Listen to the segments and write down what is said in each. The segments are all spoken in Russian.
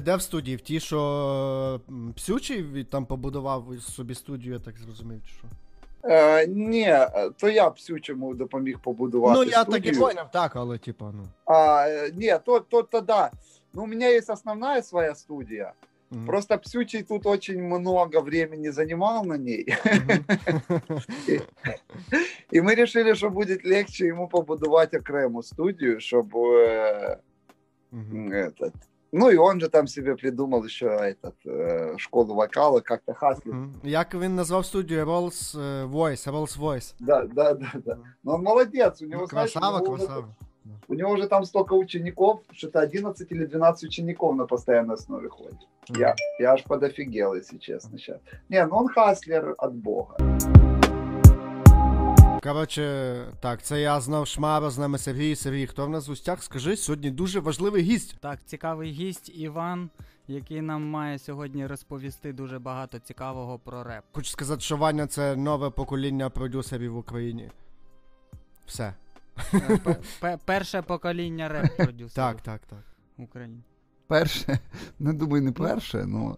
де в студії? В ті, що Псючий там побудував собі студію, я так зрозумів, чи що? Е, Ні, то я псючому допоміг побудувати. Ну, я студию. так і поняв, так, але типа, ну. А, Ні, то то, то да. Ну, у меня есть основная своя студия. Mm-hmm. Просто Псючий тут очень много времени занимал на ней. Mm-hmm. и мы решили, что будет легче ему побудовать окрему студію, щоб. mm-hmm. этот, ну и он же там себе придумал еще этот, э, школу вокала, как-то Хаски. Mm-hmm. Як він назвав студию Rolls э, Voice, Rolls Voice. Да, да, да. да. Но он молодец, у него, ну, красава, знаешь, красава. Уже, у него уже там столько учеников, что-то 11 или 12 учеников на постоянной основе ходит. Mm-hmm. Я, я аж подофигел, если честно, сейчас. Не, ну он хаслер от бога. Mm-hmm. Коротше, так, це я знов шмара, з нами Сергій. Сергій, хто в нас в гостях? Скажи, сьогодні дуже важливий гість. Так, цікавий гість Іван, який нам має сьогодні розповісти дуже багато цікавого про реп. Хочу сказати, що Ваня це нове покоління продюсерів в Україні. Все. Е, перше покоління реп продюсерів. Так, так, так. Україні. Перше, Не думаю, не перше, але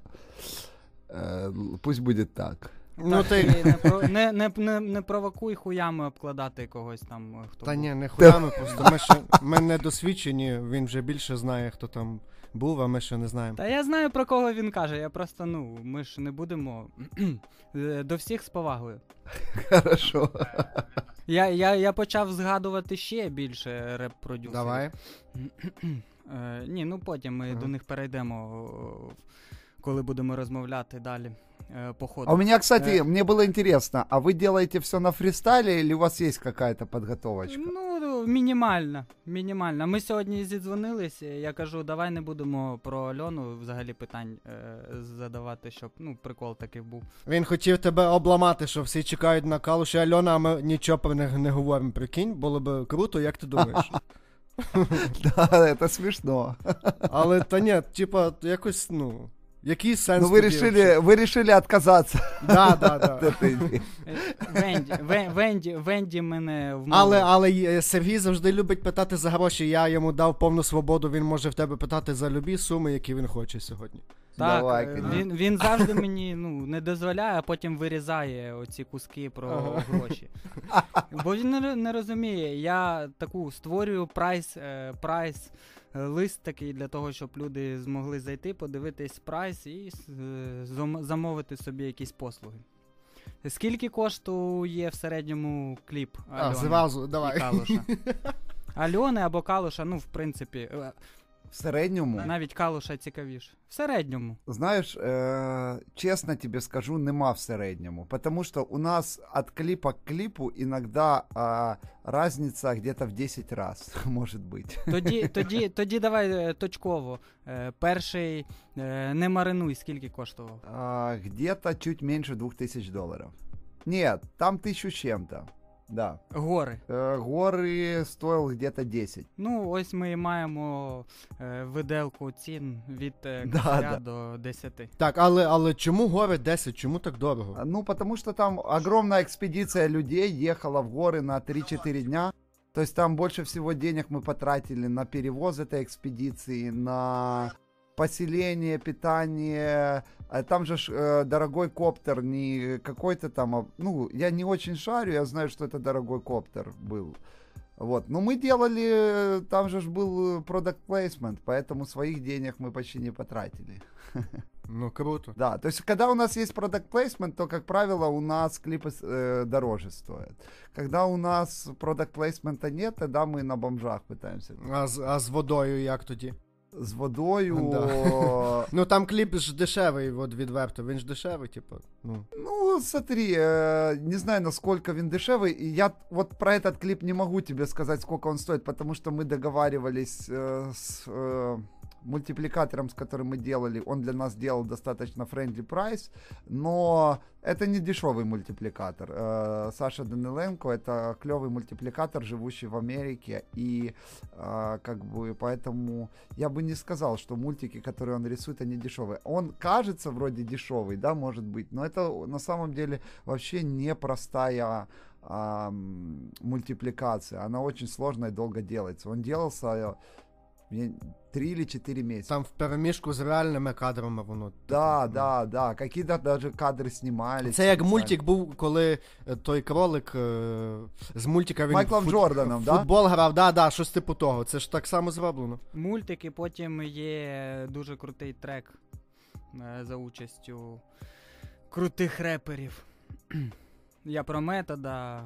пусть буде так. Ну, ти... не, не, не, не, провокуй хуями обкладати когось там. Е, хто Та був. ні, не хуями, просто ми ще ми не досвідчені, він вже більше знає, хто там був, а ми ще не знаємо. Та я знаю про кого він каже. Я просто, ну, ми ж не будемо е, до всіх з повагою. Хорошо. Я, я, я почав згадувати ще більше реп-продюсерів. Давай. Е, ні, ну потім ми Ага. до них перейдемо, коли будемо розмовляти далі э, А у меня, кстати, э... мне было интересно, а вы делаете все на фристайле или у вас есть какая-то подготовочка? Ну, мінімально. мінімально. Ми сьогодні зідзвонилися. Я кажу, давай не будемо про Альону взагалі питань э, задавати, щоб ну, прикол такий був. Він хотів тебе обламати, що всі чекають на калу, що Альона, а ми нічого про них не говоримо. Прикинь, було б круто, як ти думаєш? Да, це смішно. Але та ні, типа, якось, ну. Який ну, сенс? Ну вы решили, вы решили отказаться. Да, да, да. Венді, Венді, Венді мене вмовив. Але, але Сергій завжди любить питати за гроші. Я йому дав повну свободу, він може в тебе питати за любі суми, які він хоче сьогодні. Так, Давай, е, він, він завжди мені ну, не дозволяє, а потім вирізає оці куски про ага. гроші. Бо він не, не розуміє, я таку створюю прайс, е, прайс Е, лист такий для того, щоб люди змогли зайти, подивитись прайс і е, замовити собі якісь послуги. Скільки коштує в середньому кліп? Альони а, зразу, давай. І Калуша? Альони або Калуша, ну, в принципі, е, В середньому. Навіть калуша цікавіше. В середньому. Знаєш, е- чесно тобі скажу, нема в середньому. Потому що у нас від кліпа к кліпу іноді е- а, різниця где-то в 10 раз може бути. Тоді тоді, тоді давай точково. Е- перший не маринуй, скільки коштував? А, где-то чуть менше 2000 доларів. Ні, там тисячу чим-то. Да. Гори. Е, Гори стоїли где-то 10. Ну, ось ми і маємо е, виделку цін від е, Да, да. до 10. Так, але, але чому гори 10? Чому так дорого? Ну, потому что там огромная экспедиция людей ехала в горы на 3-4 дня. То есть там больше всего денег мы потратили на перевоз этой экспедиции, на поселение, питание, а там же э, дорогой коптер, не какой-то там, а, ну, я не очень шарю, я знаю, что это дорогой коптер был. Вот. Но мы делали, э, там же был э, product placement, поэтому своих денег мы почти не потратили. Ну, круто. Да, то есть, когда у нас есть product placement, то, как правило, у нас клипы э, дороже стоят. Когда у нас product placement нет, тогда мы на бомжах пытаемся. А с а з водою як тоді? з водою. Ну там кліп ж дешевий, от відверто. Він ж дешевий, типу. Ну, ну смотри, э, не знаю, насколько він дешевий. І я вот про этот клип не могу тебе сказать, сколько он стоит, потому что мы договаривались э, с. Э, мультипликатором, с которым мы делали, он для нас делал достаточно friendly price, но это не дешевый мультипликатор. Э, Саша Даниленко это клевый мультипликатор, живущий в Америке, и э, как бы поэтому я бы не сказал, что мультики, которые он рисует, они дешевые. Он кажется вроде дешевый, да, может быть, но это на самом деле вообще непростая э, мультипликация. Она очень сложная и долго делается. Он делался Мне три или четыре месяца. Там в перемішку з реальними кадрами воно. Да, так, да, да. Какие-то даже кадри знімали. Це як мультик був, коли е, той кролик е, з мультика він Майклом фут... Джорданом, да? футбол грав, да, да, щось типу того. Це ж так само зроблено. Мультик і потім є дуже крутий трек е, за участю крутих реперів. Я про метода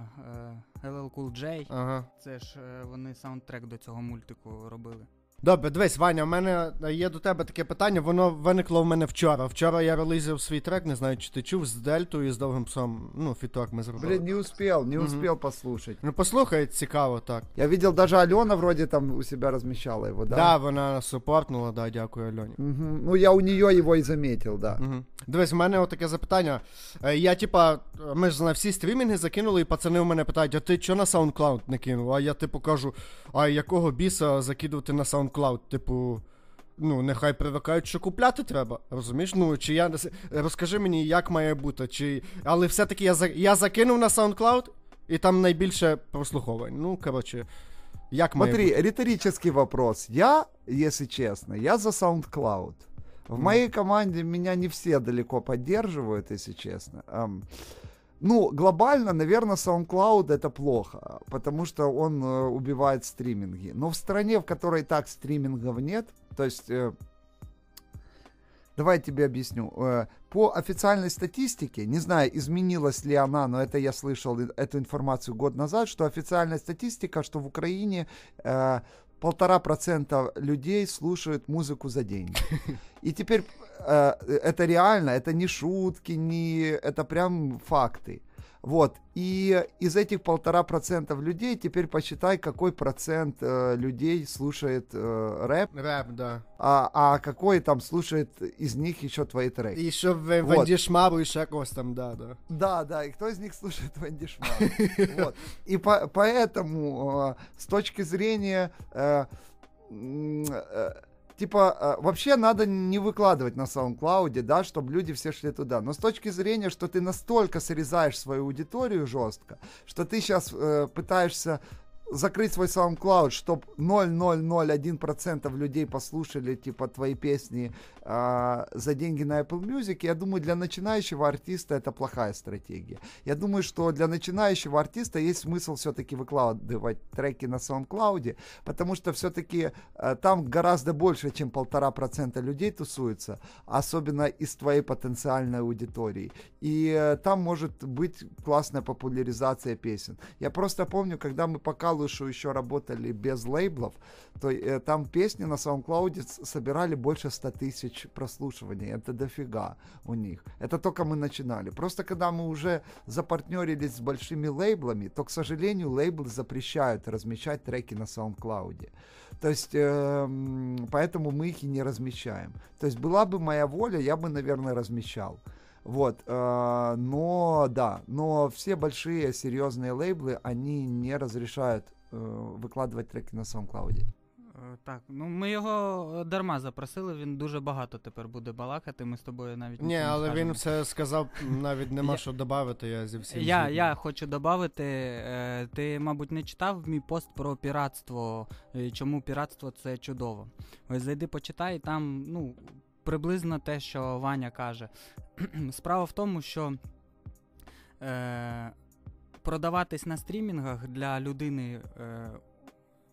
LL Cool J. Ага. Це ж вони саундтрек до цього мультику робили. Добре, дивись, Ваня, у мене е, є до тебе таке питання, воно виникло в мене вчора. Вчора я релізив свій трек, не знаю, чи ти чув з Дельтою і з довгим псом. Ну, фіток ми зробили. Блин, не успел, не успел послухати. Ну послухай, цікаво так. Я видел, даже Алена вроді там у себя розміщала, его, да? Да, вона супортнула, да, дякую Альоні. Мгм. Ну, я у нее его и заметил, да. Мгм. Дивись, в мене таке запитання. Е, я, типа, ми ж на всі стрімінги закинули, і пацани в мене питають, а ти чого на SoundCloud не кинув? А я типу кажу, а якого біса закидувати на SoundCloud? SoundCloud, типу. Ну, нехай привикають, що купляти треба, розумієш? Ну, чи я розкажи мені, як має бути. чи... Але все-таки я за... я закинув на SoundCloud, и там наибольше прослуховань. Ну, короче, як Смотри, бути? риторический вопрос. Я, если честно, я за SoundCloud. В mm. моей команде меня не все далеко поддерживают, если честно. Um, ну, глобально, наверное, SoundCloud это плохо, потому что он э, убивает стриминги. Но в стране, в которой так стримингов нет, то есть... Э, Давай я тебе объясню. Э, по официальной статистике, не знаю, изменилась ли она, но это я слышал эту информацию год назад, что официальная статистика, что в Украине полтора процента людей слушают музыку за деньги. И теперь Э, это реально, это не шутки, не... это прям факты. Вот, и из этих полтора процентов людей теперь посчитай, какой процент э, людей слушает э, рэп. Рэп, да. А, а какой там слушает из них еще твои треки. И еще в, вот. Вандишмару и Шакос там, да, да. Да, да, и кто из них слушает Вандишмару. Вот. И поэтому э, с точки зрения... Э, типа, э, вообще надо не выкладывать на SoundCloud, да, чтобы люди все шли туда. Но с точки зрения, что ты настолько срезаешь свою аудиторию жестко, что ты сейчас э, пытаешься закрыть свой SoundCloud, чтобы 0,001% людей послушали, типа, твои песни э, за деньги на Apple Music, я думаю, для начинающего артиста это плохая стратегия. Я думаю, что для начинающего артиста есть смысл все-таки выкладывать треки на SoundCloud, потому что все-таки э, а, там гораздо больше, чем полтора процента людей тусуется, особенно из твоей потенциальной аудитории. И э, там может быть классная популяризация песен. Я просто помню, когда мы пока Калышу еще работали без лейблов, то э, там песни на SoundCloud собирали больше 100 тысяч прослушиваний. Это дофига у них. Это только мы начинали. Просто когда мы уже запартнерились с большими лейблами, то, к сожалению, лейблы запрещают размещать треки на SoundCloud. То есть, э, поэтому мы их и не размещаем. То есть, была бы моя воля, я бы, наверное, размещал. Вот, э, но да, но все большие серьезные лейблы, они не разрешают Е, викладувати треки на SoundCloud. Е, так, ну ми його е, дарма запросили, він дуже багато тепер буде балакати, ми з тобою навіть Ні, але скажемо. він все сказав, навіть нема що додати, я зі всім. Я я хочу додати, ти, мабуть, не читав мій пост про піратство, чому піратство це чудово. Ось зайди, почитай, там ну, приблизно те, що Ваня каже. Справа в тому, що. Е, продаватись на стрімінгах для людини. Е,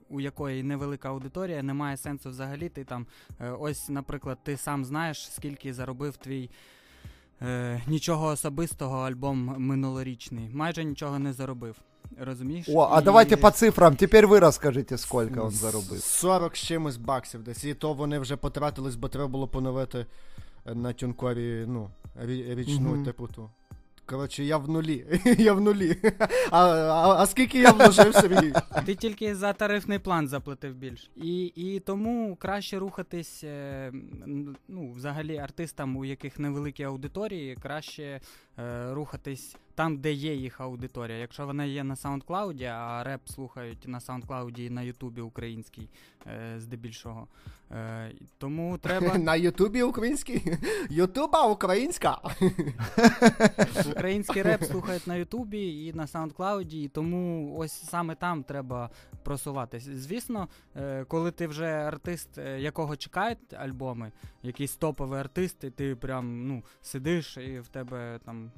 у якої невелика аудиторія, немає сенсу взагалі. Ти там е, ось, наприклад, ти сам знаєш, скільки заробив твій е, нічого особистого альбом минулорічний. Майже нічого не заробив. Розумієш? О, а І... давайте по цифрам. Тепер ви розкажіть, скільки він заробив. 40 з чимось баксів. Десь і то вони вже потратились, бо треба було поновити е, на тюнкові ну, річну mm-hmm. теплоту. Коротше, я в нулі. Я в нулі. А а, а скільки я вложив собі? Ти тільки за тарифний план заплатив більше. І і тому краще рухатись е, ну, взагалі артистам, у яких невеликі аудиторії, краще е, рухатись там, де є їх аудиторія. Якщо вона є на SoundCloud, а реп слухають на SoundCloud і на Ютубі український е, здебільшого. Е, тому треба. На Ютубі український? Ютуба українська. Український реп слухають на Ютубі і на SoundCloud, і тому ось саме там треба просуватись. Звісно, е, коли ти вже артист, якого чекають альбоми, якийсь топовий артист, і ти прям ну, сидиш і в тебе там.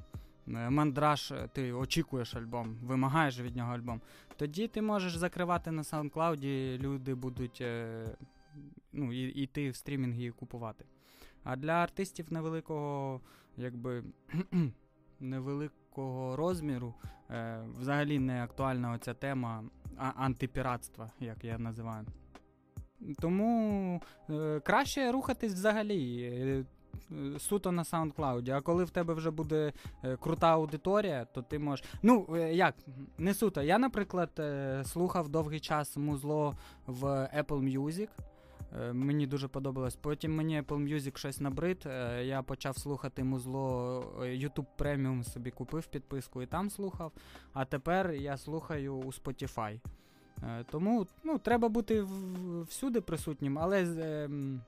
Е, мандраж, е, ти очікуєш альбом, вимагаєш від нього альбом. Тоді ти можеш закривати на SoundCloud, люди будуть е, ну, йти в стрімінги і купувати. А для артистів невеликого, якби невеликого розміру, е, взагалі не актуальна оця тема а, антипіратства, як я називаю. Тому е, краще рухатись взагалі. Е, суто на SoundCloud. А коли в тебе вже буде е, крута аудиторія, то ти можеш. Ну, е, як, не суто. Я, наприклад, слухав довгий час музло в Apple Music. Мені дуже подобалось. Потім мені Apple Music щось набрид. Я почав слухати музло YouTube Premium, собі купив підписку і там слухав. А тепер я слухаю у Spotify. Тому ну, треба бути всюди присутнім, але ем,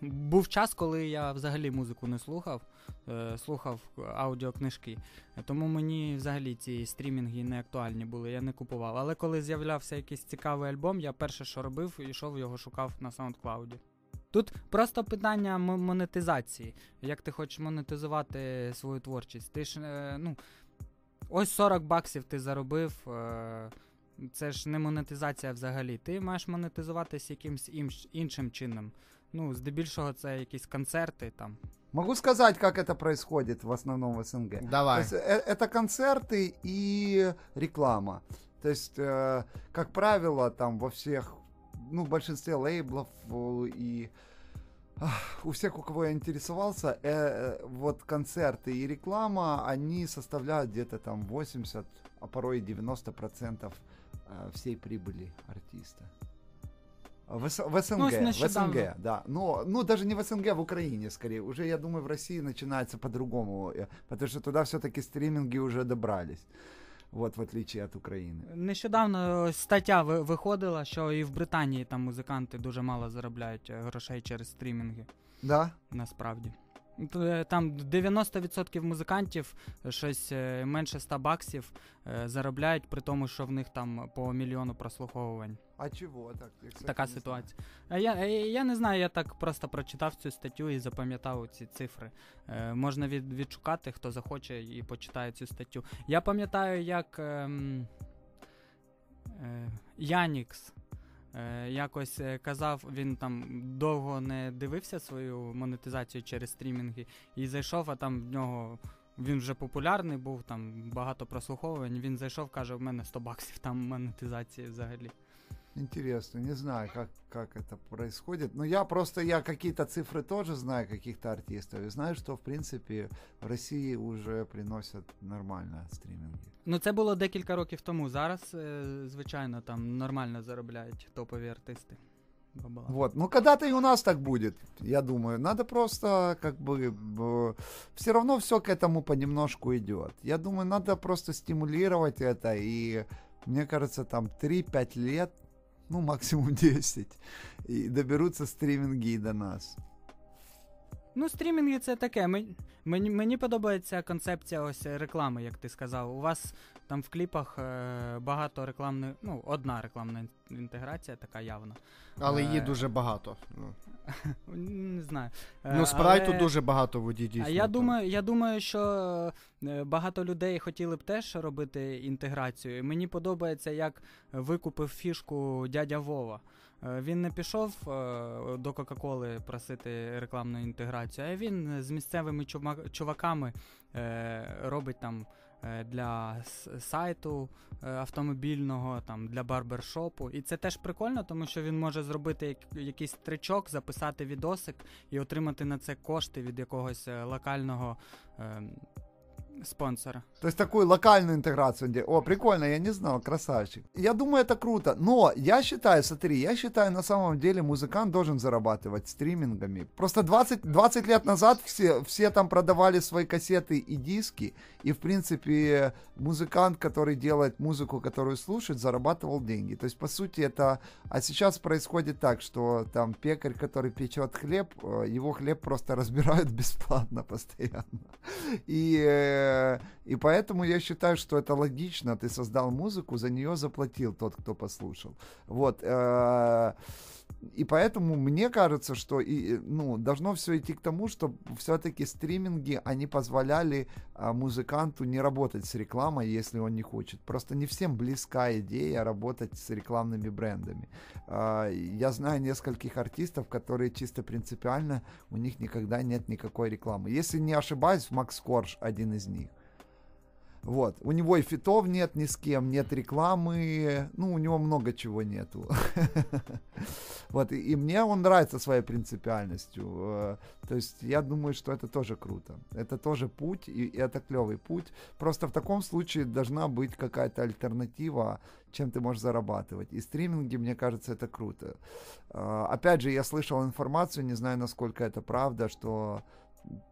був час, коли я взагалі музику не слухав, е, слухав аудіокнижки. Тому мені взагалі ці стрімінги не актуальні були, я не купував. Але коли з'являвся якийсь цікавий альбом, я перше, що робив, йшов його шукав на SoundCloud. Тут просто питання монетизації. Як ти хочеш монетизувати свою творчість? Ти ж е, ну ось 40 баксів ти заробив. Е, це ж не монетизація взагалі. Ти маєш монетизуватися якимось іншим чином. ну, здебільшого це якісь концерти там. Могу сказать, как это происходит в основном в СНГ. Давай. То есть, э, э, это концерты и реклама. То есть, э, как правило, там во всех, ну, в большинстве лейблов э, и у всех, у кого я интересовался, э, вот концерты и реклама, они составляют где-то там 80, а порой 90% всей прибыли артиста. В, С, в СНГ, ну, в СНГ, да. Но, ну, даже не в СНГ, а в Украине скорее. Уже, я думаю, в России начинается по-другому, э, потому что туда все-таки стриминги уже добрались. вот в отличие от України, нещодавно э, стаття виходила, що і в Британії там музиканти дуже мало заробляють грошей через стрімінги. Да? Насправді. Е, там 90% музикантів е, щось е, менше 100 баксів заробляють, при тому, що в них там по мільйону прослуховувань. А чого так? Така ситуація. я я не знаю, я так просто прочитав цю статтю і запам'ятав ці цифри. Можна від, відшукати, хто захоче і почитає цю статтю. Я пам'ятаю, як ем, е, е, Янікс. Якось казав, він там довго не дивився свою монетизацію через стрімінги і зайшов, а там в нього. Він вже популярний був, там багато прослуховувань. Він зайшов, каже, в мене 100 баксів там монетизации взагалі. Интересно, не знаю, как, как это происходит. Но я просто, я какие-то цифры тоже знаю каких-то артистов. И знаю, что, в принципе, в России уже приносят нормально стриминги. Ну, це було декілька років тому. Зараз, э, звичайно, там нормально заробляють топові артисти. Бабала. Вот. Ну, когда-то и у нас так будет, я думаю. Надо просто, как бы, все равно все к этому понемножку идет. Я думаю, надо просто стимулировать это. И, мне кажется, там 3-5 лет, ну, максимум 10, и доберутся стриминги до нас. Ну, стрімінги це таке. Мені, мені мені подобається концепція ось реклами, як ти сказав. У вас там в кліпах е, багато рекламної, ну, одна рекламна інтеграція, така явна. Але її е, дуже багато. Ну. Не знаю. Е, ну, спрайту Але... дуже багато водій дійсно. А я думаю, я думаю, що е, багато людей хотіли б теж робити інтеграцію. Мені подобається, як викупив фішку дядя Вова. Е, він не пішов е, до Кока-Коли просити рекламну інтеграцію, а він з місцевими чуваками е, робить там для сайту автомобільного, там для барбершопу. І це теж прикольно, тому що він може зробити якийсь тричок, записати відосик і отримати на це кошти від якогось локального ем, спонсора. То есть такую локальную интеграцию. О, прикольно, я не знал, красавчик. Я думаю, это круто. Но я считаю, смотри, я считаю, на самом деле музыкант должен зарабатывать стримингами. Просто 20, 20 лет назад все, все там продавали свои кассеты и диски. И, в принципе, музыкант, который делает музыку, которую слушает, зарабатывал деньги. То есть, по сути, это... А сейчас происходит так, что там пекарь, который печет хлеб, э, его хлеб просто разбирают бесплатно постоянно. И э, и поэтому я считаю, что это логично. Ты создал музыку, за нее заплатил тот, кто послушал. Вот. Э, и поэтому мне кажется, что и, ну, должно все идти к тому, что все-таки стриминги, они позволяли а, музыканту не работать с рекламой, если он не хочет. Просто не всем близка идея работать с рекламными брендами. А, я знаю нескольких артистов, которые чисто принципиально, у них никогда нет никакой рекламы. Если не ошибаюсь, Макс Корж один из них. Вот. У него и фитов нет ни с кем, нет рекламы, ну, у него много чего нету. Вот, и, мне он нравится своей принципиальностью. Э, то есть я думаю, что это тоже круто. Это тоже путь, и это клевый путь. Просто в таком случае должна быть какая-то альтернатива, чем ты можешь зарабатывать. И стриминги, мне кажется, это круто. Э, опять же, я слышал информацию, не знаю, насколько это правда, что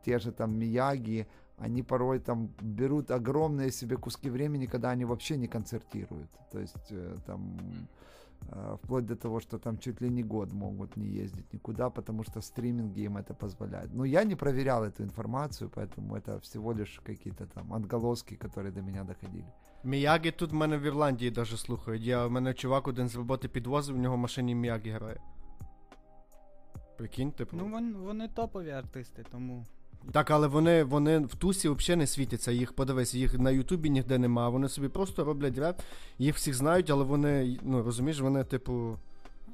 те же там Мияги, они порой там берут огромные себе куски времени, когда они вообще не концертируют. То есть э, там э, вплоть до того, что там чуть ли не год могут не ездить никуда, потому что стриминги им это позволяют. Но я не проверял эту информацию, поэтому это всего лишь какие-то там отголоски, которые до меня доходили. Мияги тут в мене в Ирландии даже слухають. Я у меня чувак один з роботи підвозив, у него в машині Міягі грає. Прикинь, типу. Ну вон вони топовые артисты, тому Так, але вони вони в тусі взагалі не світяться. Їх подивись, їх на Ютубі ніде нема. Вони собі просто роблять реп, їх всіх знають, але вони, ну розумієш, вони, типу.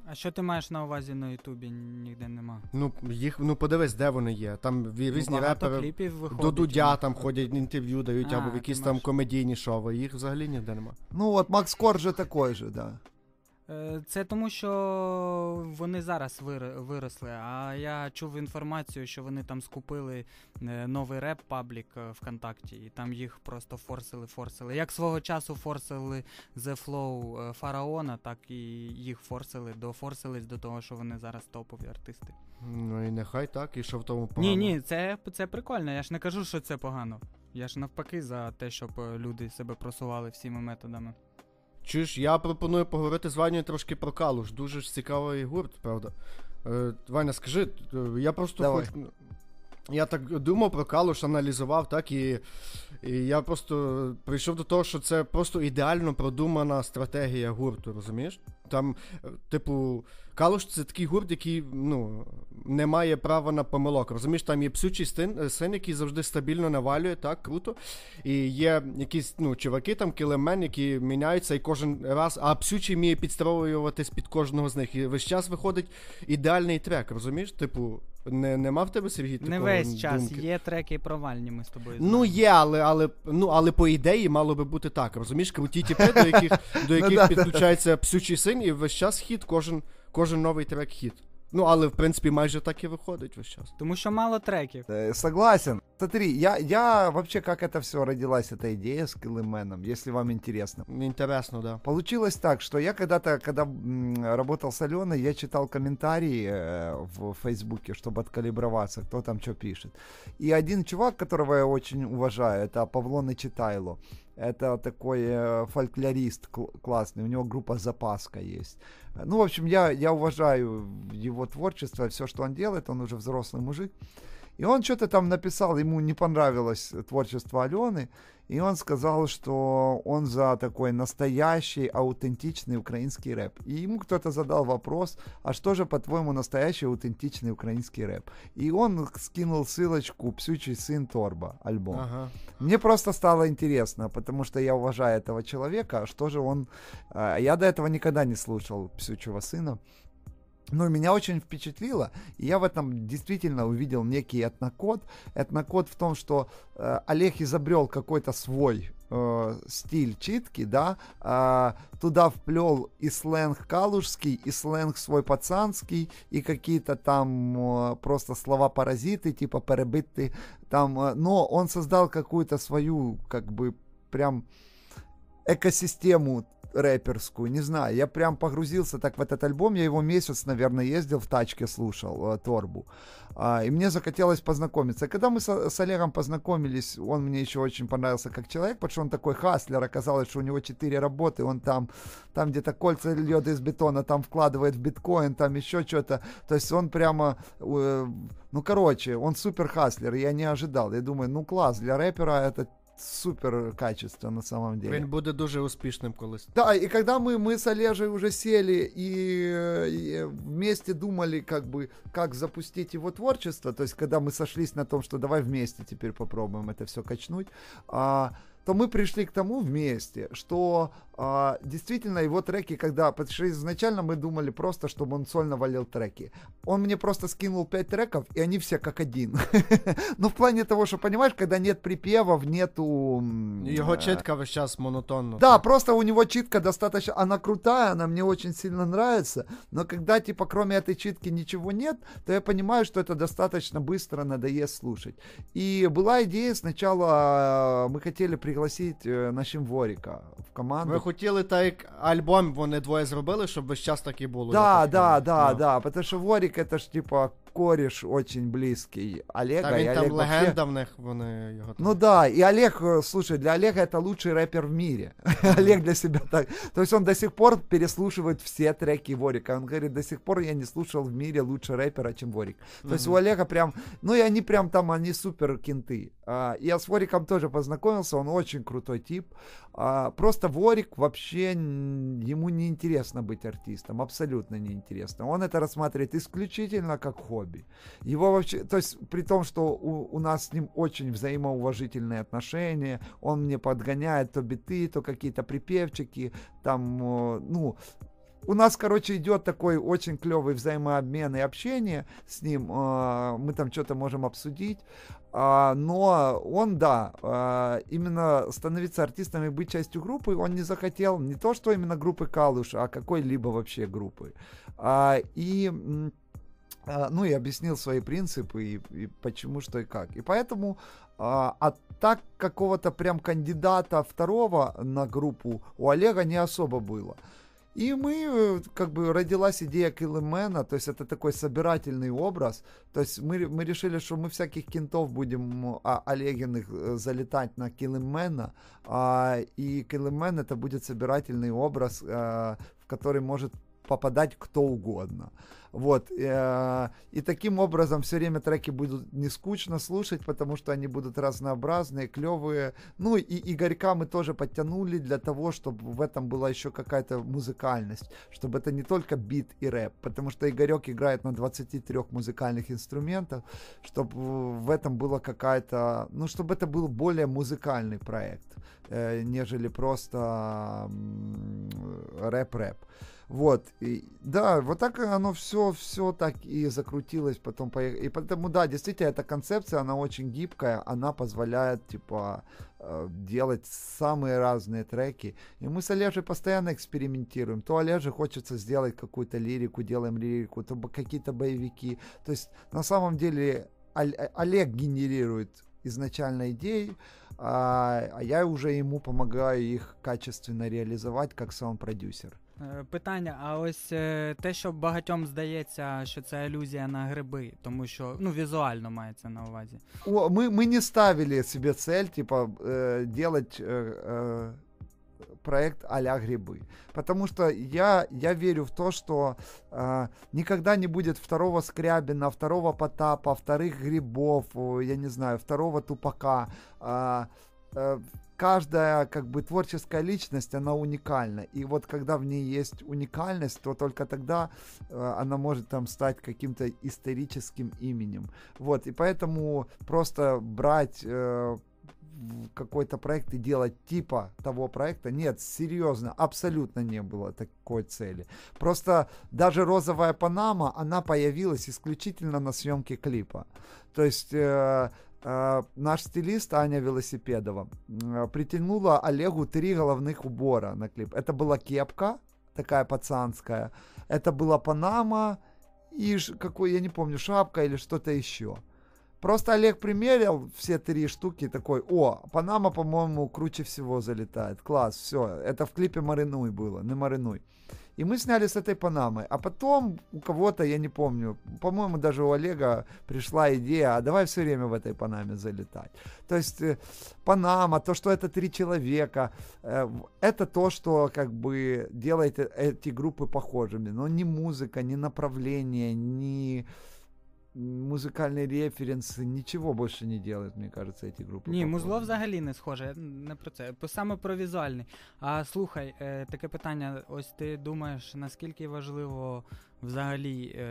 А що ти маєш на увазі на Ютубі? Ніде нема. Ну, їх, ну подивись, де вони є. Там ну, різні ну, репери виходить, до Дудя там ходять, інтерв'ю дають, а, або в якісь там комедійні шови. Їх взагалі ніде нема. Ну от Макс Кор же такий же, да. Е, це тому, що вони зараз виросли. А я чув інформацію, що вони там скупили е, новий реп паблік е, ВКонтакті, і там їх просто форсили, форсили. Як свого часу форсили The Flow Фараона, так і їх форсили, дофорсились до того, що вони зараз топові артисти. Ну і нехай так, і що в тому погано? Ні, ні, це, це прикольно. Я ж не кажу, що це погано. Я ж навпаки за те, щоб люди себе просували всіми методами. Чуєш, я пропоную поговорити з Ванею трошки про калуш. Дуже ж цікавий гурт, правда. Е, Ваня, скажи, я просто Давай. хочу. Ну, Я так думав про калуш, аналізував, так і і я просто прийшов до того, що це просто ідеально продумана стратегія гурту, розумієш? Там, е, типу, калуш це такий гурт, який ну, не має права на помилок. Розумієш, там є псючий син, е, син, який завжди стабільно навалює, так, круто. І є якісь ну, чуваки, там, кілемен, які міняються, і кожен раз, а псючий вміє підстроюватись під кожного з них. І весь час виходить ідеальний трек, розумієш? Типу. Не нема в тебе Сергій? Не весь час думки? є треки провальні. Ми з тобою ну, знаємо. Ну є, але але ну але по ідеї мало би бути так. Розумієш, круті тіпи, до яких до ну яких підключається псючий син, і весь час хіт, кожен кожен новий трек хіт. Ну, але в принципі майже так і виходить весь час. Тому що мало треків. согласен. Смотри, я, я вообще как это все родилась, эта идея с Киллменом, если вам интересно. Интересно, да. Получилось так, что я когда-то, когда работал с Аленой, я читал комментарии э, в Фейсбуке, чтобы откалиброваться, кто там что пишет. И один чувак, которого я очень уважаю, это Павло Читайло, это такой э, фольклорист классный, у него группа «Запаска» есть. Ну, в общем, я, я уважаю его творчество, все, что он делает, он уже взрослый мужик. И он что-то там написал, ему не понравилось творчество Алены, и он сказал, что он за такой настоящий, аутентичный украинский рэп. И ему кто-то задал вопрос, а что же, по-твоему, настоящий, аутентичный украинский рэп? И он скинул ссылочку «Псючий сын Торба» альбом. Ага. Мне просто стало интересно, потому что я уважаю этого человека, а что же он... А, я до этого никогда не слушал «Псючего сына». Но меня очень впечатлило, и я в этом действительно увидел некий этнокод. Этнокод в том, что э, Олег изобрел какой-то свой э, стиль читки, да, э, туда вплел и сленг калужский, и сленг свой пацанский, и какие-то там э, просто слова-паразиты, типа перебиты, там, э, но он создал какую-то свою, как бы, прям экосистему рэперскую, не знаю, я прям погрузился так в этот альбом, я его месяц, наверное, ездил в тачке, слушал э, Торбу, а, и мне захотелось познакомиться. когда мы с, с Олегом познакомились, он мне еще очень понравился как человек, потому что он такой хаслер, оказалось, что у него четыре работы, он там, там где-то кольца льет из бетона, там вкладывает в биткоин, там еще что-то, то есть он прямо, э, ну, короче, он супер хаслер, я не ожидал, я думаю, ну, класс, для рэпера это супер качество на самом деле. Він буде дуже успешным колись. Да, и когда мы, мы с Олежей уже сели и, и вместе думали, как бы, как запустить его творчество, то есть когда мы сошлись на том, что давай вместе теперь попробуем это все качнуть, а, то мы пришли к тому вместе, что э, действительно его треки, когда, потому изначально мы думали просто, чтобы он сольно валил треки. Он мне просто скинул пять треков, и они все как один. Но ну, в плане того, что, понимаешь, когда нет припевов, нету... Его э, читка сейчас монотонно. Да, просто у него читка достаточно... Она крутая, она мне очень сильно нравится, но когда, типа, кроме этой читки ничего нет, то я понимаю, что это достаточно быстро надоест слушать. И была идея сначала, а, мы хотели пригласить э, нашим Нашімворіка в команду. Ми хотіли так альбом вони двоє зробили, щоб весь час так і було. Да, да, да, да, да. Потому що Ворік це ж типа Кореш очень близький Олега. Та він і Олег там вообще... в них вони його. Ну да, и Олег, э, слушай, для Олега это лучший рэпер в мире. Олег для себя так. То есть он до сих пор переслушивает все треки Ворика. Он говорит, до сих пор я не слушал в мире лучше рэпера, чем Ворик. То есть у Олега прям, ну и они прям там, они супер кенты. А, я с Вориком тоже познакомился, он очень крутой тип. А, просто Ворик вообще ему не интересно быть артистом, абсолютно не интересно. Он это рассматривает исключительно как хобби. Его вообще, то есть при том, что у, у нас с ним очень взаимоуважительные отношения, он мне подгоняет то биты, то какие-то припевчики, там, ну, у нас, короче, идет такой очень клевый взаимообмен и общение с ним. А, мы там что-то можем обсудить. А, но он, да, а, именно становиться артистом и быть частью группы, он не захотел не то, что именно группы Калуш, а какой-либо вообще группы. И ну и объяснил свои принципы и, и почему, что и как. И поэтому от так какого-то прям кандидата второго на группу у Олега не особо было. И мы, э, как бы, родилась идея Киллмена, то есть это такой собирательный образ. То есть мы, мы решили, что мы всяких кентов будем а, Олегиных э, залетать на Киллмена, а, и Киллмен это будет собирательный образ, а, в который может попадать кто угодно. Вот. Э, и таким образом все время треки будут не скучно слушать, потому что они будут разнообразные, клевые. Ну и Игорька мы тоже подтянули для того, чтобы в этом была еще какая-то музыкальность, чтобы это не только бит и рэп, потому что Игорек играет на 23 музыкальных инструментах, чтобы в этом была какая-то, ну, чтобы это был более музыкальный проект, э, нежели просто рэп-рэп. Э, вот, и, да, вот так оно все, все так и закрутилось, потом поех... И поэтому, да, действительно, эта концепция, она очень гибкая, она позволяет, типа, э, делать самые разные треки. И мы с Олежей постоянно экспериментируем. То Олеже хочется сделать какую-то лирику, делаем лирику, то какие-то боевики. То есть, на самом деле, э, Олег генерирует изначально идеи, а, а я уже ему помогаю их качественно реализовать как саунд-продюсер. Питання, а ось те, що багатьом здається, що це алюзія на гриби, тому що ну візуально мається на увазі. О, Ми ми не ставили собі цель, типа, делать проект а-ля грибы. Потому что я, я верю в то, что э, никогда не будет второго Скрябина, второго Потапа, вторых грибов, я не знаю, второго Тупака. А, э, э, каждая как бы творческая личность, она уникальна. И вот когда в ней есть уникальность, то только тогда э, она может там стать каким-то историческим именем. Вот, и поэтому просто брать э, какой-то проект и делать типа того проекта. Нет, серьезно, абсолютно не было такой цели. Просто даже розовая Панама, она появилась исключительно на съемке клипа. То есть э, Э, наш стилист Аня Велосипедова э, притянула Олегу три головных убора на клип. Это была кепка, такая пацанская. Это была панама и какой, я не помню, шапка или что-то еще. Просто Олег примерил все три штуки такой, о, Панама, по-моему, круче всего залетает. Класс, все. Это в клипе «Маринуй» было, не «Маринуй». И мы сняли с этой Панамы. А потом у кого-то, я не помню, по-моему, даже у Олега пришла идея, а давай все время в этой Панаме залетать. То есть э, Панама, то, что это три человека, э, это то, что как бы делает э, эти группы похожими. Но ни музыка, ни направление, ни музикальні референси, нічого більше не делают, мені кажется, эти групи. Ні, музло взагалі не схоже. Не про це. Саме про візуальний. А слухай, таке питання: ось ти думаєш, наскільки важливо взагалі.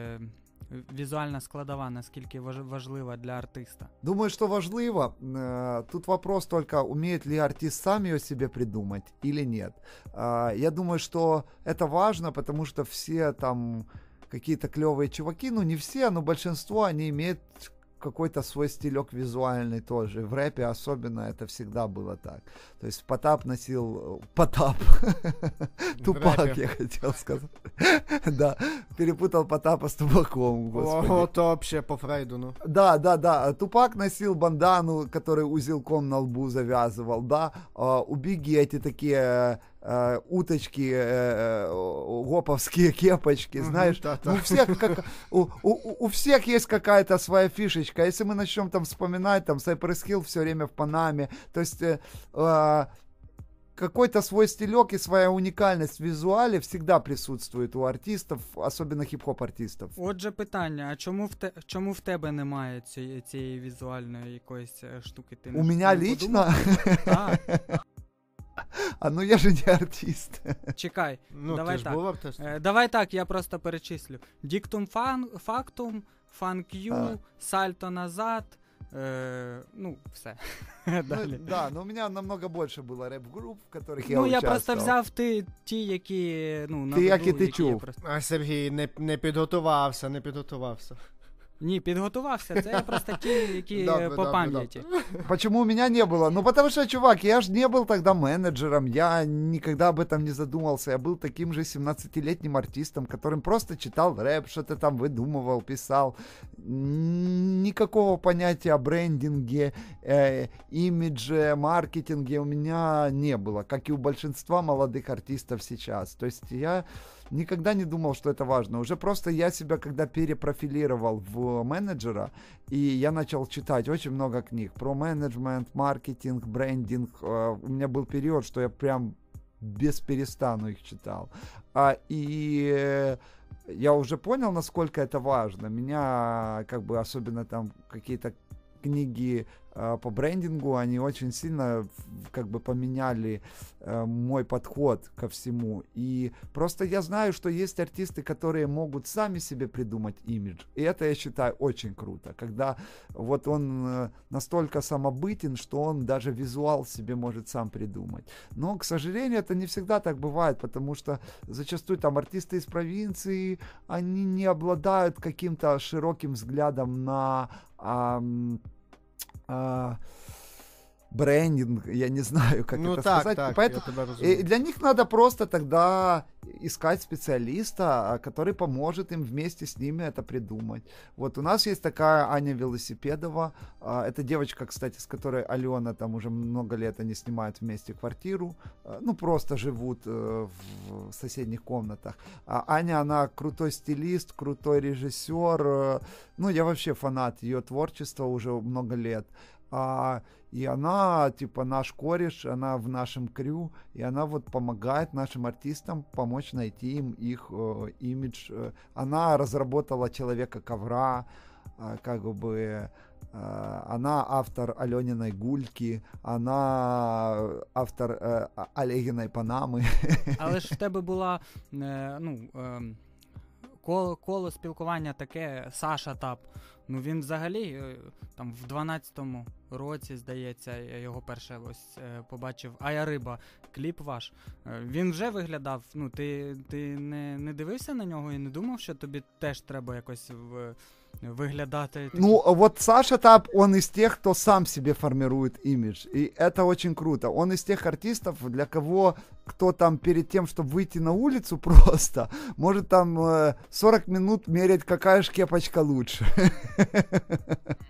Візуальна складова, наскільки важлива для артиста? Думаю, что важливо. А, тут вопрос только, умеет ли артист сам ее себе придумать или нет. А, я думаю, что это важно, потому что все там какие-то клевые чуваки, ну не все, но большинство, они имеют какой-то свой стилек визуальный тоже. В рэпе особенно это всегда было так. То есть Потап носил... Э, Потап. Тупак, я хотел сказать. Да, перепутал Потапа с Тупаком, Вот вообще по Фрейду, ну. Да, да, да. Тупак носил бандану, который узелком на лбу завязывал, да. А, у Биги эти такие э, уточки, э, э гоповские кепочки, mm-hmm, знаешь. Да, ну, да. У, всех как, у, у, у всех есть какая-то своя фишечка. Если мы начнем там вспоминать, там Cypress Hill все время в Панаме, то есть... Э, э, какой-то свой стилек и своя уникальность в візуалі всегда присутствует у артистов, особенно хіп-хоп-артистів. Отже, питання: а чому в те чому в тебе немає цієї цієї візуальної якоїсь штуки? Ти у мене лично? А ну я же не артист. Чекай, ну, давай ти так. Ж був е, артист. Давай так, я просто перечислю. Діктум фактум, фанк'ю, сальто назад. Э, ну, все. Ну, Далі. Ну, да, но у мене намного більше було рэп груп, в которых ну, я Ну, я просто взяв ти, ті, які, ну, наведу, Ти, як і ти які чув. я просто... А Сергій не, не підготувався, не підготувався. Не подготовился, Це просто ті, які да, по да, пам'яті. Да. Почему у меня не было? Ну, потому что, чувак, я же не был тогда менеджером, я никогда об этом не задумывался. Я был таким же 17-летним артистом, которым просто читал рэп, что-то там выдумывал, писал. Никакого понятия о брендинге, э, имидже, маркетинге у меня не было, как и у большинства молодых артистов сейчас. То есть я никогда не думал, что это важно. Уже просто я себя, когда перепрофилировал в э, менеджера, и я начал читать очень много книг про менеджмент, маркетинг, брендинг. Э, у меня был период, что я прям без перестану их читал. А, и э, я уже понял, насколько это важно. Меня, как бы, особенно там какие-то книги Э, по брендингу, они очень сильно как бы поменяли э, мой подход ко всему. И просто я знаю, что есть артисты, которые могут сами себе придумать имидж. И это, я считаю, очень круто. Когда вот он э, настолько самобытен, что он даже визуал себе может сам придумать. Но, к сожалению, это не всегда так бывает, потому что зачастую там артисты из провинции, они не обладают каким-то широким взглядом на... Эм, uh, брендинг, я не знаю, как ну, это так, сказать. Так, Поэтому и э, для них надо просто тогда искать специалиста, а, который поможет им вместе с ними это придумать. Вот у нас есть такая Аня Велосипедова. А, это девочка, кстати, с которой Алена там уже много лет они снимают вместе квартиру. А, ну, просто живут э, в соседних комнатах. Аня, она крутой стилист, крутой режиссер. Э, ну, я вообще фанат ее творчества уже много лет. И она, типа, наш кореш, она в нашем крю, и она вот помогает нашим артистам помочь найти им их э, имидж. Э, она разработала человека ковра, э, как бы э, она автор Алениной Гульки, она автор э, «А-, Олегиной Панамы. Але ж в тебе була, э, ну, э... Коло, коло спілкування таке, Саша Тап. Ну він взагалі там в 12-му році, здається, я його перше ось побачив. А я риба, кліп ваш. Він вже виглядав. Ну, ти ти не не дивився на нього і не думав, що тобі теж треба якось в, выглядать. Ну, вот Саша Тап, он из тех, кто сам себе формирует имидж. И это очень круто. Он из тех артистов, для кого, кто там перед тем, чтобы выйти на улицу просто, может там 40 минут мерять, какая шкепочка лучше.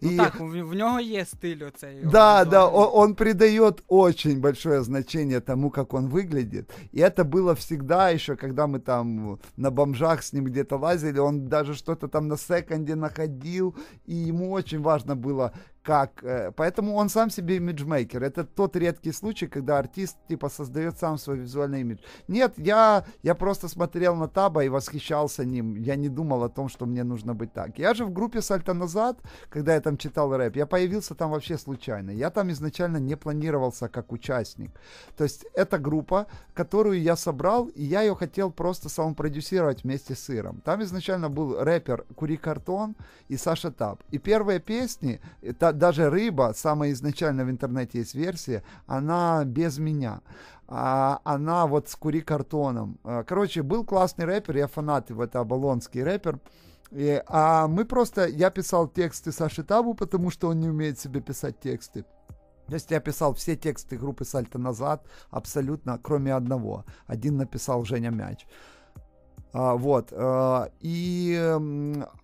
Ну так, в него есть стиль оцей. Да, да, он придает очень большое значение тому, как он выглядит. И это было всегда еще, когда мы там на бомжах с ним где-то лазили, он даже что-то там на секонде находил, и ему очень важно было, как... Э, поэтому он сам себе имиджмейкер. Это тот редкий случай, когда артист, типа, создает сам свой визуальный имидж. Нет, я, я просто смотрел на Таба и восхищался ним. Я не думал о том, что мне нужно быть так. Я же в группе «Сальто назад», когда я там читал рэп, я появился там вообще случайно. Я там изначально не планировался как участник. То есть это группа, которую я собрал, и я ее хотел просто продюсировать вместе с Иром. Там изначально был рэпер Кури Картон и Саша Таб. И первые песни, э, та, даже рыба, самая изначально в интернете есть версия, она без меня. А, она вот с кури картоном. А, короче, был классный рэпер, я фанат его, это абалонский рэпер. И, а мы просто, я писал тексты Саши Табу, потому что он не умеет себе писать тексты. То есть я писал все тексты группы «Сальто назад» абсолютно, кроме одного. Один написал Женя Мяч. А, вот. А, и,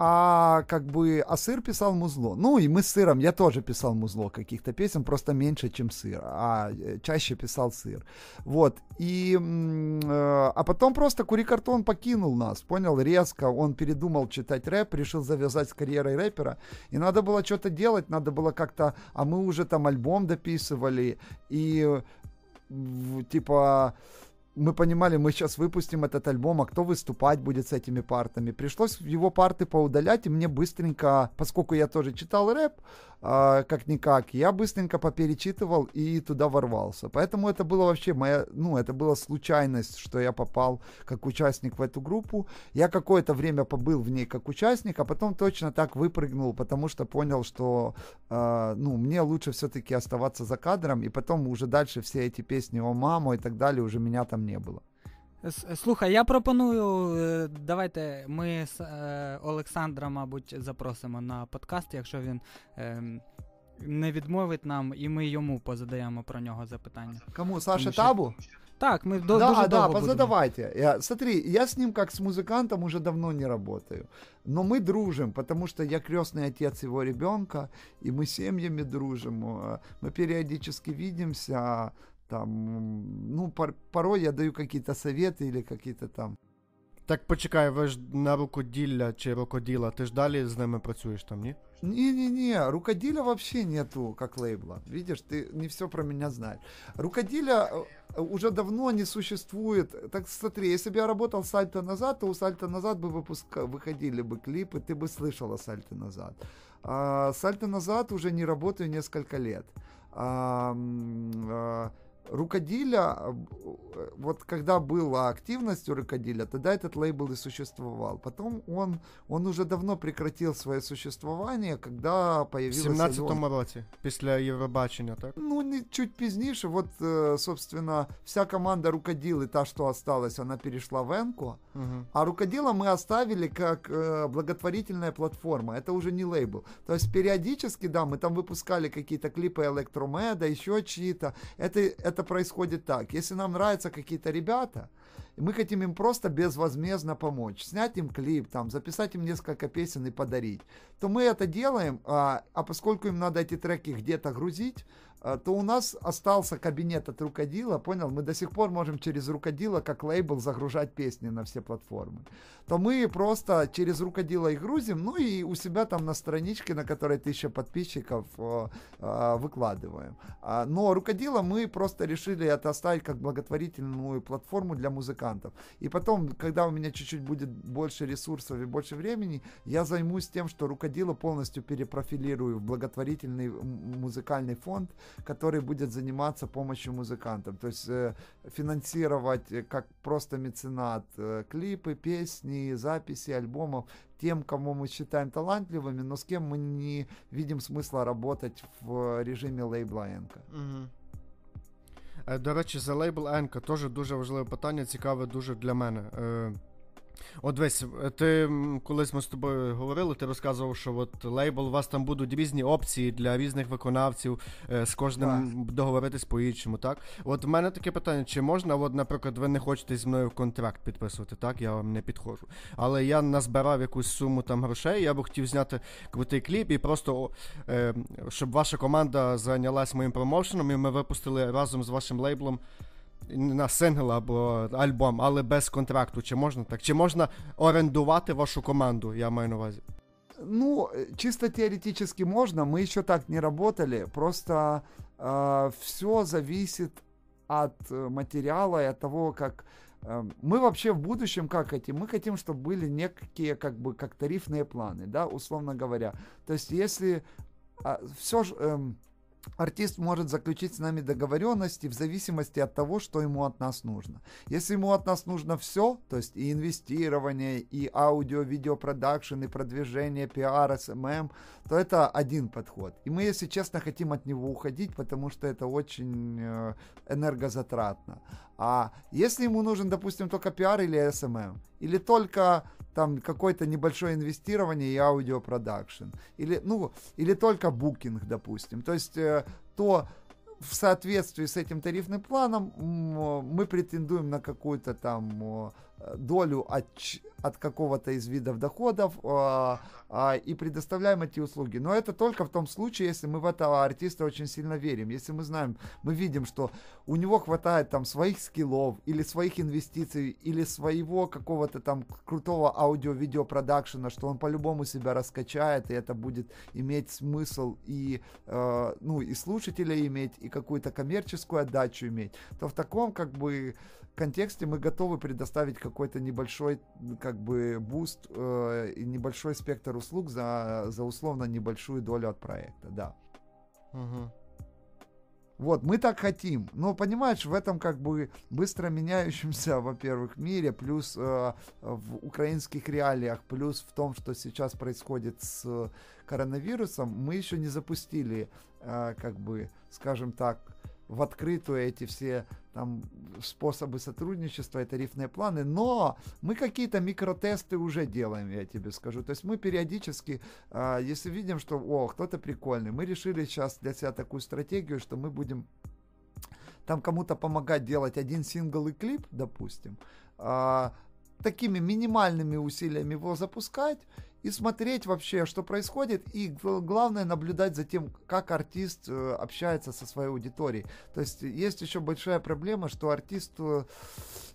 а как бы, а сыр писал музло. Ну, и мы с сыром, я тоже писал музло каких-то песен, просто меньше, чем сыр, а э, чаще писал сыр. Вот. И, э, а потом просто Курикартон покинул нас, понял, резко. Он передумал читать рэп, решил завязать с карьерой рэпера. И надо было что-то делать, надо было как-то, а мы уже там альбом дописывали, и типа мы понимали, мы сейчас выпустим этот альбом, а кто выступать будет с этими партами. Пришлось его парты поудалять, и мне быстренько, поскольку я тоже читал рэп, э, как-никак, я быстренько поперечитывал и туда ворвался. Поэтому это было вообще моя, ну, это была случайность, что я попал как участник в эту группу. Я какое-то время побыл в ней как участник, а потом точно так выпрыгнул, потому что понял, что, э, ну, мне лучше все-таки оставаться за кадром, и потом уже дальше все эти песни «О, маму и так далее уже меня там там не было. Э, слухай, я пропоную. Э, давайте ми з е, Олександра, мабуть, запросимо на подкаст, якщо він е, не відмовить нам, і ми йому позадаємо про нього запитання. Кому Саше табу? Так, ми до, да, дуже да, долго позадавайте. Будем. Я, смотри, я с ним как с музыкантом уже давно не работаю, но мы дружим, потому что я крестный отец его ребенка, и мы семьями дружим, э, мы периодически видимся, Там, ну, пор- порой я даю какие-то советы или какие-то там. Так почекай, ви ж на рукоділля чи рукоділа, ти ж далі з ними працюєш там, ні? Не-не-не, рукоділя вообще нету как лейбла. Видишь, ты не все про меня знаешь. Рукоділя уже давно не существует. Так смотри, если бы я работал сальто назад, то у сальто назад бы выпуска... выходили бы клипы, ты бы слышала сальто назад. А сальто назад уже не работаю несколько лет. А, рукодиля, э, вот когда была активность у рукодиля, тогда этот лейбл и существовал. Потом он, он уже давно прекратил свое существование, когда появился... В 17-му он... році, після так? Ну, не, чуть пізніше, вот, э, собственно, вся команда рукодил та, что осталась, она перешла в Энку, угу. а рукодила мы оставили как э, благотворительная платформа, это уже не лейбл. То есть периодически, да, мы там выпускали какие-то клипы Электромеда, еще чьи-то. Это, это это происходит так. Если нам нравятся какие-то ребята, и мы хотим им просто безвозмездно помочь. Снять им клип, там, записать им несколько песен и подарить. То мы это делаем, а, а поскольку им надо эти треки где-то грузить, а, то у нас остался кабинет от Рукодила, понял? Мы до сих пор можем через Рукодила как лейбл загружать песни на все платформы. То мы просто через Рукодила их грузим, ну и у себя там на страничке, на которой тысяча подписчиков, а, а, выкладываем. А, но Рукодила мы просто решили это оставить как благотворительную платформу для музыкантов музыкантов. И потом, когда у меня чуть-чуть будет больше ресурсов и больше времени, я займусь тем, что рукодело полностью перепрофилирую в благотворительный музыкальный фонд, который будет заниматься помощью музыкантам. То есть э, финансировать э, как просто меценат э, клипы, песни, записи альбомов тем, кому мы считаем талантливыми, но с кем мы не видим смысла работать в э, режиме лейбла Энка. Угу. До речі, за лейбл Енка теж дуже важливе питання, цікаве дуже для мене. От весь, ти колись ми з тобою говорили, ти розказував, що от лейбл, у вас там будуть різні опції для різних виконавців, е, з кожним так. договоритись по-іншому, так? От в мене таке питання: чи можна, от, наприклад, ви не хочете зі мною контракт підписувати, так? Я вам не підходжу. Але я назбирав якусь суму там грошей, я би хотів зняти крутий кліп і просто е, щоб ваша команда зайнялась моїм промоушеном, і ми випустили разом з вашим лейблом. на сингл або альбом, але без контракту. Чи можна так? Чи можна орендувати вашу команду? Я маю на увазі. Ну, чисто теоретически можно, мы еще так не работали, просто э, все зависит от материала и от того, как э, мы вообще в будущем как хотим. Мы хотим, чтобы были некие как бы как тарифные планы, да, условно говоря. То есть если э, а, все же... Э, эм, артист может заключить с нами договоренности в зависимости от того, что ему от нас нужно. Если ему от нас нужно все, то есть и инвестирование, и аудио-видеопродакшн, и продвижение, пиар, СММ, эм эм, то это один подход. И мы, если честно, хотим от него уходить, потому что это очень э, энергозатратно. А если ему нужен, допустим, только пиар или СММ, эм или только там какое-то небольшое инвестирование и аудиопродакшн. Или, ну, или только букинг, допустим. То есть э, то в соответствии с этим тарифным планом мы претендуем на какую-то там долю от, от какого-то из видов доходов э, э, и предоставляем эти услуги. Но это только в том случае, если мы в этого артиста очень сильно верим. Если мы знаем, мы видим, что у него хватает там своих скиллов или своих инвестиций или своего какого-то там крутого аудио-видео продакшена, что он по-любому себя раскачает и это будет иметь смысл и, э, ну, и слушателя иметь, и какую-то коммерческую отдачу иметь, то в таком как бы контексте мы готовы предоставить какой-то небольшой, как бы, буст э, и небольшой спектр услуг за, за условно небольшую долю от проекта, да. Угу. Вот, мы так хотим. Но, понимаешь, в этом как бы быстро меняющемся, во-первых, мире, плюс э, в украинских реалиях, плюс в том, что сейчас происходит с коронавирусом, мы еще не запустили, э, как бы, скажем так, в открытую эти все там способы сотрудничества и тарифные планы, но мы какие-то микротесты уже делаем, я тебе скажу. То есть мы периодически, а, если видим, что, о, кто-то прикольный, мы решили сейчас для себя такую стратегию, что мы будем там кому-то помогать делать один сингл и клип, допустим, а, такими минимальными усилиями его запускать, и смотреть вообще, что происходит, и главное наблюдать за тем, как артист э, общается со своей аудиторией. То есть есть еще большая проблема, что артист э,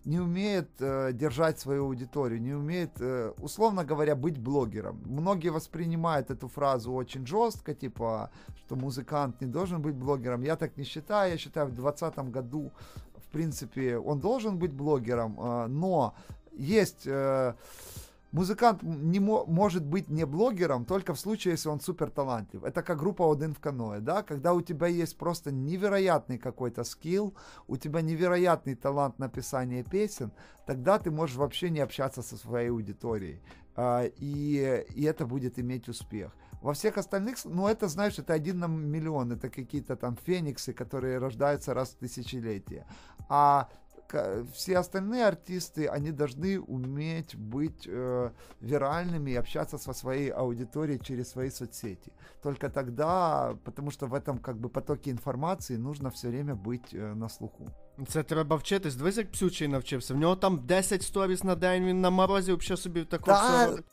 не умеет э, держать свою аудиторию, не умеет, условно говоря, быть блогером. Многие воспринимают эту фразу очень жестко, типа, что музыкант не должен быть блогером. Я так не считаю, я считаю, в 2020 году, в принципе, он должен быть блогером, но есть Музыкант не мо- может быть не блогером только в случае, если он супер талантлив. Это как группа один в каное, да, когда у тебя есть просто невероятный какой-то скилл, у тебя невероятный талант написания песен, тогда ты можешь вообще не общаться со своей аудиторией. А, и, и это будет иметь успех. Во всех остальных, ну это, знаешь, это один на миллион, это какие-то там фениксы, которые рождаются раз в тысячелетие. А Э, все остальные артисты, они должны уметь быть э, виральными и общаться со своей аудиторией через свои соцсети. Только тогда, потому что в этом как бы потоке информации нужно все время быть э, на слуху. Це треба вчитись. Дивись, як псючий навчився. В нього там 10 сторіс на день, він на морозі взагалі собі таку да. все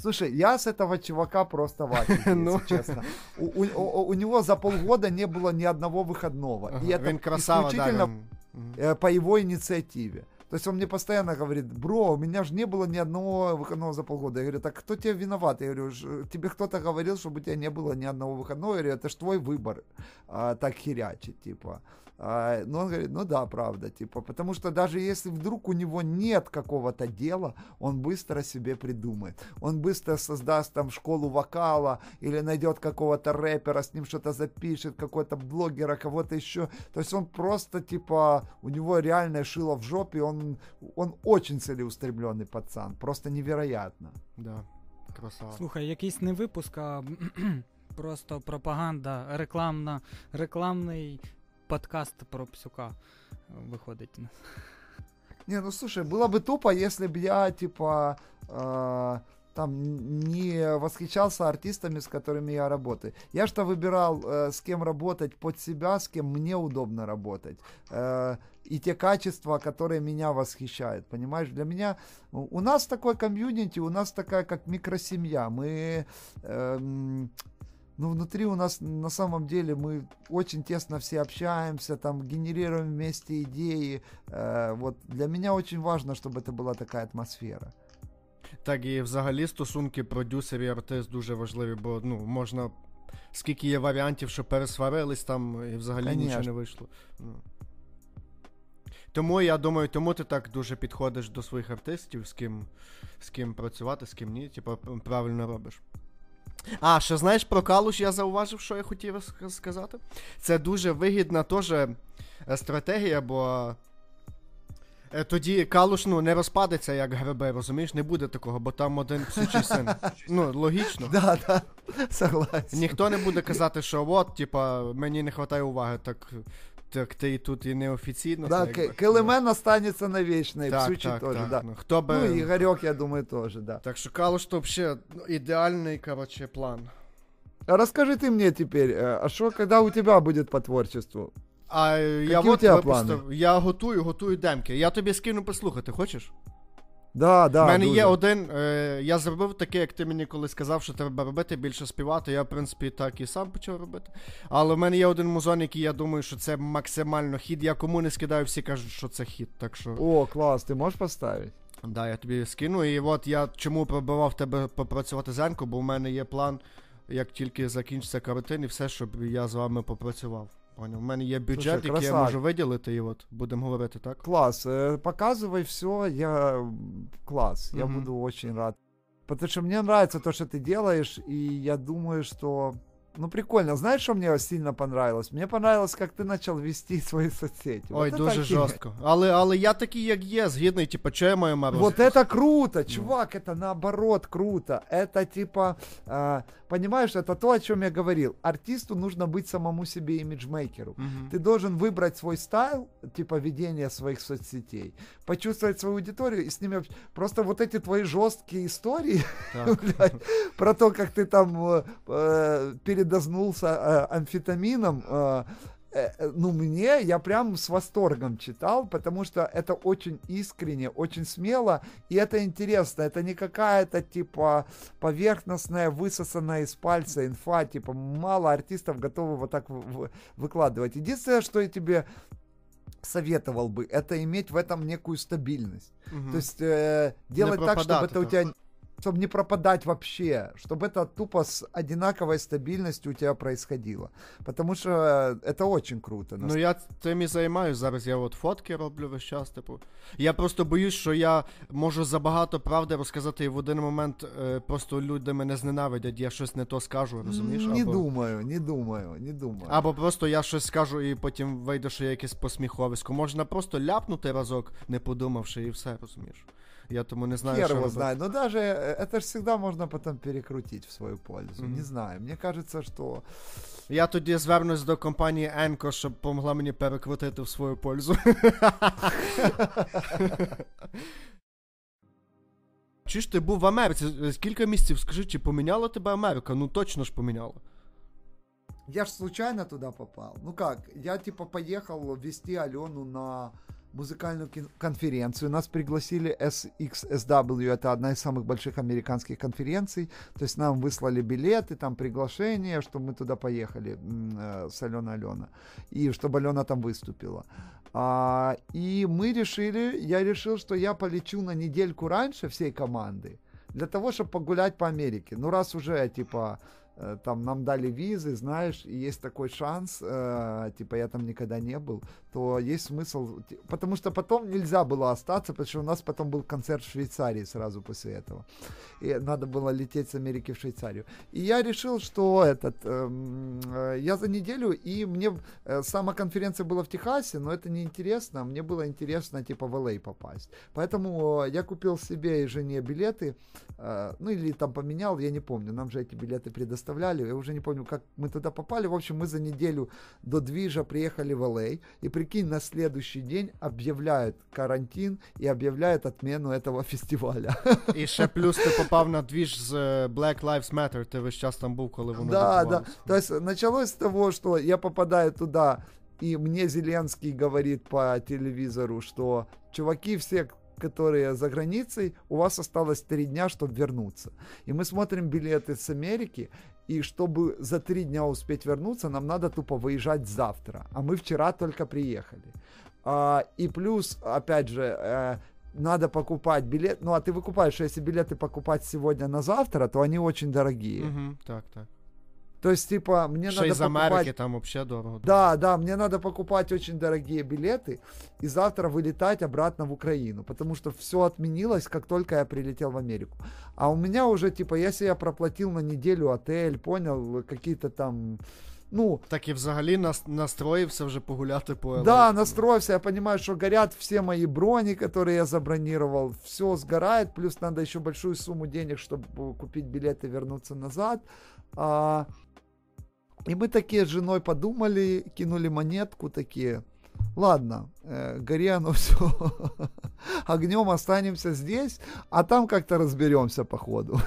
Слушай, я с этого чувака просто ватил, ну. честно. У, у, у, у него за полгода не было ни одного выходного. Ага, и это исключительно... Да, э, по его инициативе. То есть он мне постоянно говорит, бро, у меня же не было ни одного выходного за полгода. Я говорю, так кто тебе виноват? Я говорю, тебе кто-то говорил, чтобы у тебя не было ни одного выходного. Я говорю, это ж твой выбор а, так херячить, типа. А, Но ну, он говорит, ну да, правда, типа, потому что даже если вдруг у него нет какого-то дела, он быстро себе придумает. Он быстро создаст там школу вокала или найдет какого-то рэпера, с ним что-то запишет, какого-то блогера, кого-то еще. То есть он просто, типа, у него реальное шило в жопе, он, он очень целеустремленный пацан, просто невероятно. Да, красава. Слухай, якийсь не випуск, а просто пропаганда, рекламна, рекламный подкаст про псюка э, выходить. Не, ну слушай, было бы тупо, если бы я, типа, э, там не восхищался артистами, с которыми я работаю. Я что выбирал, э, с кем работать под себя, с кем мне удобно работать. Э, и те качества, которые меня восхищают. Понимаешь, для меня... У нас такой комьюнити, у нас такая как микросемья. Мы... Э, но ну, внутри у нас на самом деле мы очень тесно все общаемся, там генерируем вместе идеи. Э, вот для меня очень важно, чтобы это была такая атмосфера. Так і взагалі стосунки продюсерів і артист дуже важливі, бо ну можна скільки є варіантів, що пересварились там і взагалі Конечно. нічого не вийшло. Ну. Тому я думаю, тому ти так дуже підходиш до своїх артистів, з ким з ким працювати, з ким ні, типу правильно робиш. А, що знаєш про калуш, я зауважив, що я хотів сказати. Це дуже вигідна теж е, стратегія, бо е, тоді калуш ну, не розпадеться, як гриби, розумієш, не буде такого, бо там один псючий син. Ну, логічно. Да, да, согласен. Ніхто не буде казати, що от, типа, мені не вистачає уваги, так так ти тут і неофіційно. Да, так, Келемен ну. останеться навічно, і так, так, теж, так. Да. Ну, хто ну, би... ну, і я думаю, теж, да. Так що Калуш-то взагалі ну, ідеальний, короче, план. Расскажи ты мне теперь, а что, е, когда у тебя будет по творчеству? А Какие я у вот тебе просто. я готую, готую демки. Я тобі скину послухати, хочеш? Да, да, У мене дуже. є один. Е, Я зробив таке, як ти мені колись сказав, що треба робити, більше співати. Я, в принципі, так і сам почав робити. Але в мене є один музон, який я думаю, що це максимально хід. Я кому не скидаю, всі кажуть, що це хід. Так що. О, клас, ти можеш поставити? Да, я тобі скину. І от я чому пробував тебе попрацювати зенко? бо в мене є план, як тільки закінчиться карантин і все, щоб я з вами попрацював. Понял. У мене є бюджет, Слушай, який я можу виділити, і от будемо говорити, так? Клас. Показывай все, я класс. Mm-hmm. Я буду очень рад. Потому что мне нравится то, что ты делаешь, и я думаю, что ну, прикольно. Знаешь, что мне сильно понравилось? Мне понравилось, как ты начал вести свои соцсети. Ой, вот дуже жорстко. Але але я такий, як є, згідний, типа, що я маю морозити? Вот это круто, ну. чувак, это наоборот круто. Это типа, э, понимаешь, это то, о чем я говорил. Артисту нужно быть самому себе имиджмейкеру. Угу. Ты должен выбрать свой стайл, типа ведения своих соцсетей, почувствовать свою аудиторию и с ними просто вот эти твои жесткие истории блядь, про то, как ты там э, э перед дознулся э, амфетамином, э, э, ну, мне, я прям с восторгом читал, потому что это очень искренне, очень смело, и это интересно, это не какая-то, типа, поверхностная, высосанная из пальца инфа, типа, мало артистов готовы вот так выкладывать. Единственное, что я тебе советовал бы, это иметь в этом некую стабильность. Угу. То есть э, делать так, чтобы это у тебя... чтобы не пропадать вообще, чтобы это тупо с одинаковой стабильностью у тебя происходило. Потому що це э, очень круто. Ну я цим і займаюсь зараз. Я от фотки роблю весь час. Типу. Я просто боюсь, що я можу забагато правди розказати, і в один момент е, просто люди мене зненавидять, я щось не то скажу, розумієш? Не Або... думаю, не думаю, не думаю. Або просто я щось скажу і потім вийде, що я якесь посміховисько. Можна просто ляпнути разок, не подумавши, і все розумієш. Я тому не знаю, Хер что его Но ну, даже э, это же всегда можно потом перекрутить в свою пользу. Mm-hmm. Не знаю. Мне кажется, что... Я тоді звернусь до компанії Enco, щоб помогла мені перекрутити в свою пользу. Чи ж ти був в Америці? Скільки місяців, скажи, чи поміняла тебе Америка? Ну точно ж поміняла. Я ж случайно туди попав. Ну как, я типа поехал вести Алену на музыкальную конференцию. Нас пригласили SXSW, это одна из самых больших американских конференций. То есть нам выслали билеты, там приглашение, что мы туда поехали э, с Аленой Алена. И чтобы Алена там выступила. А, и мы решили, я решил, что я полечу на недельку раньше всей команды для того, чтобы погулять по Америке. Ну, раз уже, типа, Э, там нам дали визы, знаешь, и есть такой шанс, э, типа я там никогда не был, то есть смысл, потому что потом нельзя было остаться, потому что у нас потом был концерт в Швейцарии сразу после этого, и надо было лететь с Америки в Швейцарию. И я решил, что этот, э, э, я за неделю, и мне э, сама конференция была в Техасе, но это не интересно, мне было интересно типа в LA а попасть, поэтому э, я купил себе и жене билеты, э, ну или там поменял, я не помню, нам же эти билеты предоставили представляли, я уже не помню, как мы туда попали. В общем, мы за неделю до движа приехали в Л.А. И прикинь, на следующий день объявляют карантин и объявляют отмену этого фестиваля. И еще плюс ты попал на движ с э, Black Lives Matter, ты весь час там був, коли воно Да, да. То есть началось с того, что я попадаю туда, и мне Зеленский говорит по телевизору, что чуваки все, которые за границей, у вас осталось три дня, чтобы вернуться. И мы смотрим билеты с Америки, и чтобы за три дня успеть вернуться, нам надо тупо выезжать завтра. А мы вчера только приехали. А, и плюс, опять же, э, надо покупать билет. Ну, а ты выкупаешь, если билеты покупать сегодня на завтра, то они очень дорогие. Угу, так, так. То есть, типа, мне Еще надо из покупать... Америки там вообще дорого. Да, да, мне надо покупать очень дорогие билеты и завтра вылетать обратно в Украину, потому что все отменилось, как только я прилетел в Америку. А у меня уже, типа, если я проплатил на неделю отель, понял, какие-то там... Ну, так и взагалі нас, настроївся вже погуляти по LA. Да, настроився. Я понимаю, что горят все мои брони, которые я забронировал. Все сгорает, плюс надо еще большую сумму денег, чтобы купить билеты и вернуться назад. А, и мы такие с женой подумали, кинули монетку такие. Ладно, Э, оно все, огнем останемся здесь, а там как-то разберемся по ходу.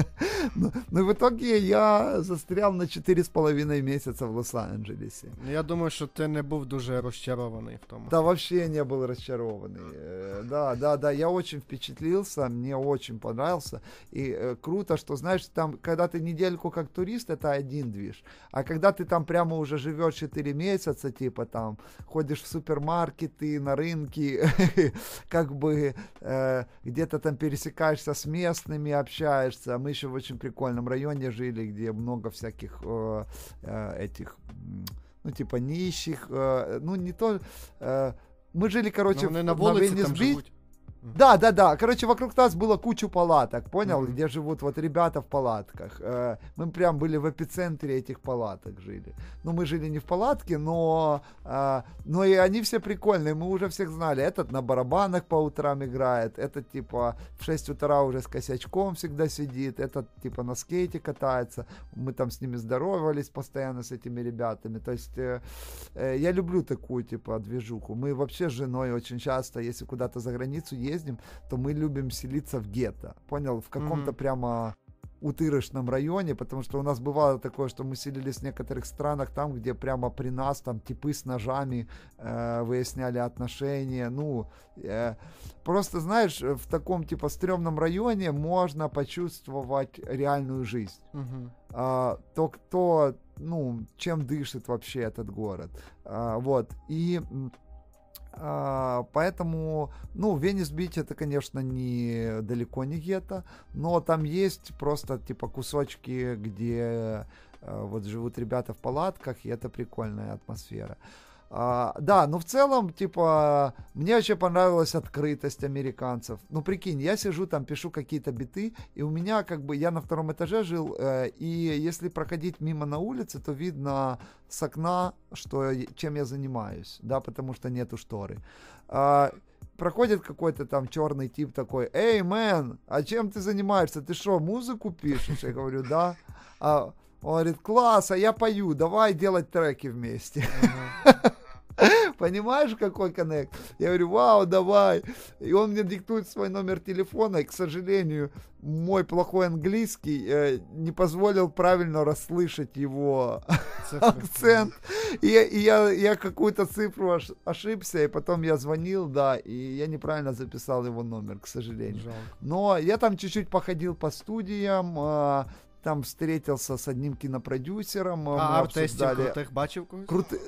ну, ну, в итоге я застрял на 4,5 месяца в Лос-Анджелесі. Ну, я думаю, что ти не был дуже расчарованный в э, том. Да, вообще не был расчарованный. Да, да, да, я очень впечатлился, мне очень понравился. И э, круто, что, знаешь, там, когда ты недельку как турист, это один движ. А когда ты там прямо уже живешь 4 месяца, типа там, ходишь в супермаркет, маркеты, на рынки, как бы э, где-то там пересекаешься с местными, общаешься. Мы еще в очень прикольном районе жили, где много всяких э, э этих, ну типа нищих, э, ну не то... Э, мы жили, короче, Но, ну, наверное, на, на Венесби... Да, да, да. Короче, вокруг нас было кучу палаток, понял, mm-hmm. где живут вот ребята в палатках. Э, мы прям были в эпицентре этих палаток жили. Ну, мы жили не в палатке, но, э, но и они все прикольные, мы уже всех знали. Этот на барабанах по утрам играет, этот типа в 6 утра уже с косячком всегда сидит, этот типа на скейте катается. Мы там с ними здоровались постоянно с этими ребятами. То есть э, я люблю такую типа движуху. Мы вообще с женой очень часто, если куда-то за границу едем, ездим, то мы любим селиться в гетто. Понял? В каком-то mm-hmm. прямо утырышном районе, потому что у нас бывало такое, что мы селились в некоторых странах, там, где прямо при нас там типы с ножами э, выясняли отношения, ну, э, просто, знаешь, в таком типа стрёмном районе можно почувствовать реальную жизнь, угу. э, то, кто, ну, чем дышит вообще этот город, э, вот, и... А, поэтому, ну, Венес Бич это, конечно, не далеко не гетто, но там есть просто типа кусочки, где э, вот живут ребята в палатках, и это прикольная атмосфера. А, да, но в целом, типа, мне вообще понравилась открытость американцев. Ну, прикинь, я сижу там, пишу какие-то биты, и у меня как бы, я на втором этаже жил, э, и если проходить мимо на улице, то видно с окна, что, чем я занимаюсь, да, потому что нету шторы. А, проходит какой-то там черный тип такой, эй, мэн, а чем ты занимаешься? Ты что, музыку пишешь? Я говорю, да. А он говорит, класс, а я пою, давай делать треки вместе. Понимаешь, какой коннект? Я говорю, вау, давай. И он мне диктует свой номер телефона. И, к сожалению, мой плохой английский э, не позволил правильно расслышать его Цифры. акцент. И, и я, я какую-то цифру ошибся, и потом я звонил, да, и я неправильно записал его номер, к сожалению. Жалко. Но я там чуть-чуть походил по студиям, э, там встретился с одним кинопродюсером. Э, а артистів обсуждали... крутих бачив когось?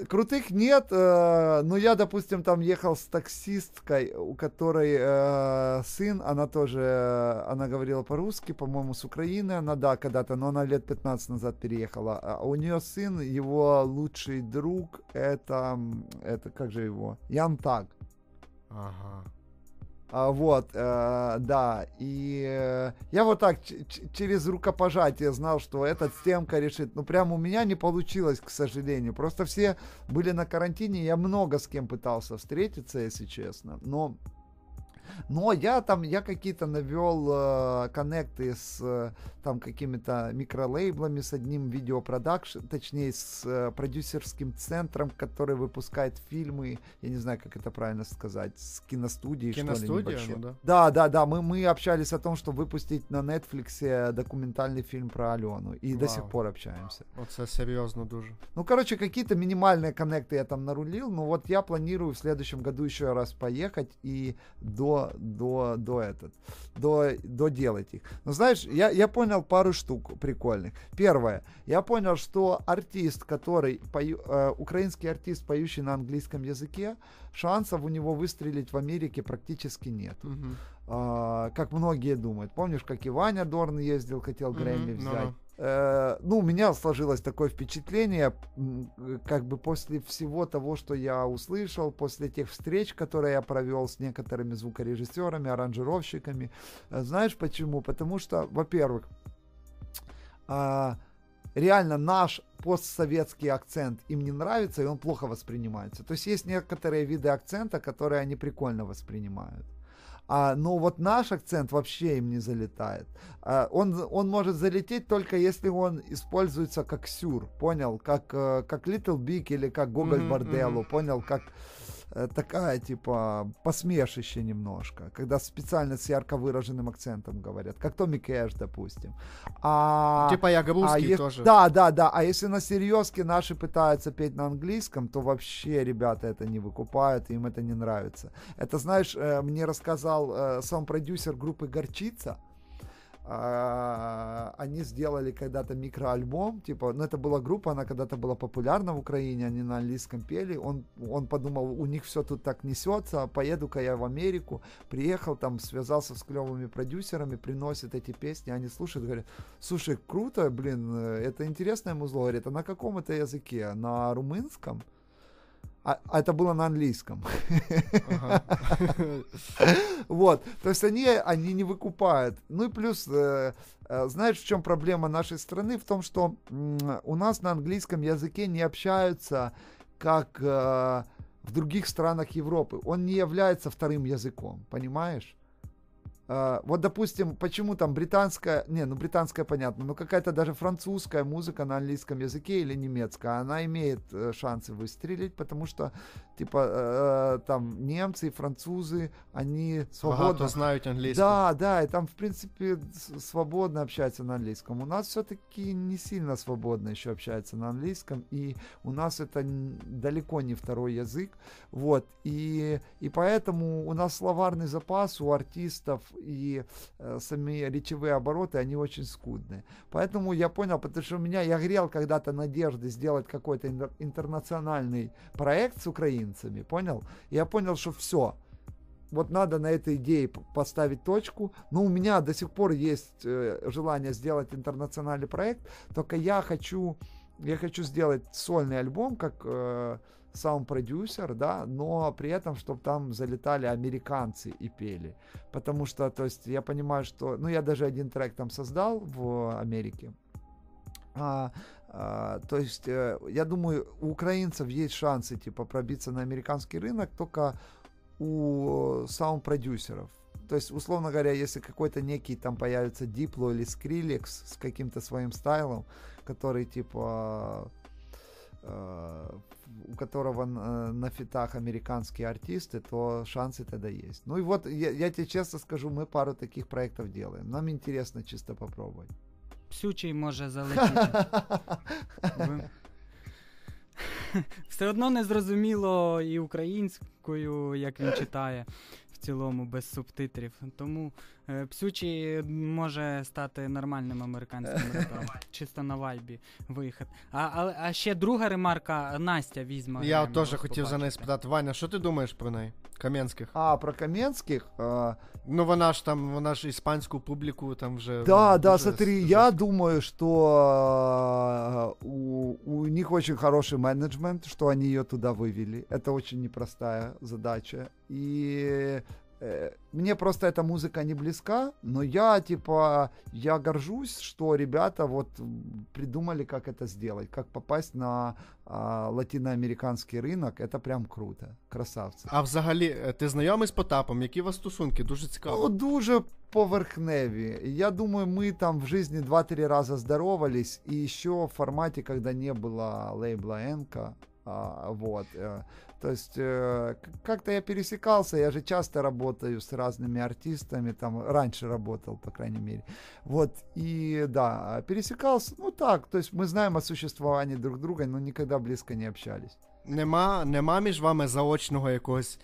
Крутых нет, э, но я, допустим, там ехал с таксисткой, у которой э, сын, она тоже, э, она говорила по-русски, по-моему, с Украины, она, да, когда-то, но она лет 15 назад переехала. А у нее сын, его лучший друг, это, это как же его, Ян Так. Ага. А, вот, э, да, и э, я вот так через рукопожатие знал, что этот темка решит. Ну, прям у меня не получилось, к сожалению. Просто все были на карантине, я много с кем пытался встретиться, если честно. Но но я там, я какие-то навел э, коннекты с э, там какими-то микролейблами, с одним видеопродакшн, точнее, с э, продюсерским центром, который выпускает фильмы, я не знаю, как это правильно сказать, с киностудией, Киностудия, что ли, ну, да. Да, да, да, мы, мы общались о том, что выпустить на Netflix документальный фильм про Алену, и Вау. до сих пор общаемся. Вот это серьезно дуже. Ну, короче, какие-то минимальные коннекты я там нарулил, но вот я планирую в следующем году еще раз поехать и до до, до, этот, до, до делать их. Но знаешь, я, я понял пару штук прикольных. Первое, я понял, что артист, который, пою, э, украинский артист, поющий на английском языке, шансов у него выстрелить в Америке практически нет. Угу. Э, как многие думают. Помнишь, как и Ваня Дорн ездил, хотел угу, Грэмми ну взять. Да. Э, ну, у меня сложилось такое впечатление, э, как бы после всего того, что я услышал, после тех встреч, которые я провел с некоторыми звукорежиссерами, аранжировщиками. Э, знаешь почему? Потому что, во-первых, а, реально наш постсоветский акцент им не нравится, и он плохо воспринимается. То есть есть некоторые виды акцента, которые они прикольно воспринимают. А, но ну, вот наш акцент вообще им не залетает. А, он, он может залететь только если он используется как сюр, понял? Как, э, как Little Big или как Гоголь mm-hmm, Борделло, mm-hmm. понял? Как... Э, такая, типа, посмешище немножко, когда специально с ярко выраженным акцентом говорят, как Томми Кэш, допустим. А, типа я а е... тоже. Да, да, да. А если на серьезке наши пытаются петь на английском, то вообще ребята это не выкупают, им это не нравится. Это, знаешь, э, мне рассказал э, сам продюсер группы «Горчица», а, они сделали когда-то микроальбом, типа, ну это была группа, она когда-то была популярна в Украине, они на английском пели, он, он подумал, у них все тут так несется, поеду-ка я в Америку, приехал там, связался с клевыми продюсерами, приносит эти песни, они слушают, говорят, слушай, круто, блин, э, это интересное музло, говорит, а на каком это языке? На румынском? А, а, это было на английском. Вот, то есть они, они не выкупают. Ну и плюс, э, э, знаешь, в чем проблема нашей страны? В том, что у нас на английском языке не общаются как э, в других странах Европы. Он не является вторым языком, понимаешь? А, вот, допустим, почему там британская, не, ну британская понятно, но какая-то даже французская музыка на английском языке или немецкая, она имеет э, шансы выстрелить, потому что, типа, э, э там немцы и французы, они свободно... Багато знают английский. Да, да, и там, в принципе, свободно общаются на английском. У нас все-таки не сильно свободно еще общаются на английском, и у нас это далеко не второй язык, вот, и, и поэтому у нас словарный запас у артистов и э, сами речевые обороты, они очень скудные. Поэтому я понял, потому что у меня, я грел когда-то надежды сделать какой-то интернациональный проект с украинцами, понял? я понял, что все, вот надо на этой идее поставить точку. Но у меня до сих пор есть э, желание сделать интернациональный проект, только я хочу, я хочу сделать сольный альбом, как... Э, саунд-продюсер, да, но при этом, чтобы там залетали американцы и пели. Потому что, то есть, я понимаю, что... Ну, я даже один трек там создал в Америке. А, а, то есть, э, я думаю, у украинцев есть шансы, типа, пробиться на американский рынок, только у саунд-продюсеров. То есть, условно говоря, если какой-то некий там появится Дипло или Скрилекс с каким-то своим стайлом, который типа Э, у которого на, на фитах американские артисты, то шансы тогда есть. Ну и вот, я, я тебе честно скажу, мы пару таких проектов делаем. Нам интересно чисто попробовать. Псючий може залетіти. Все одно не зрозуміло і українською, як він читає в цілому без субтитрів. Тому Э, Псючий може стати нормальним американським репером. Чисто на вайбі виїхати. А а, а ще друга ремарка Настя візьме. Я теж хотів побачити. за неї спитати. Ваня, що ти думаєш про неї? Кам'янських. А, про Кам'янських? А... Ну вона ж там, вона ж іспанську публіку там вже. Да, да, смотри, вже... я думаю, что а, у, у них очень хороший менеджмент, что они ее туда вывели. Это очень непростая задача. И Э, мне просто эта музыка не близка, но я, типа, я горжусь, что ребята вот придумали, как это сделать, как попасть на а, латиноамериканський ринок, это прям круто, красавцы. А взагалі, ти знайомий з Потапом, які у вас стосунки? Дуже цікаво. Ну, дуже поверхневі. Я думаю, ми там в житті два-три рази здоровались, і ще в форматі, коли не було лейбла Енка, а, вот, то есть э, как-то я пересекался, я же часто работаю с разными артистами, там раньше работал, по крайней мере. Вот, и да, пересекался, ну так, то есть мы знаем о существовании друг друга, но никогда близко не общались. Нема, нема між вами заочного якогось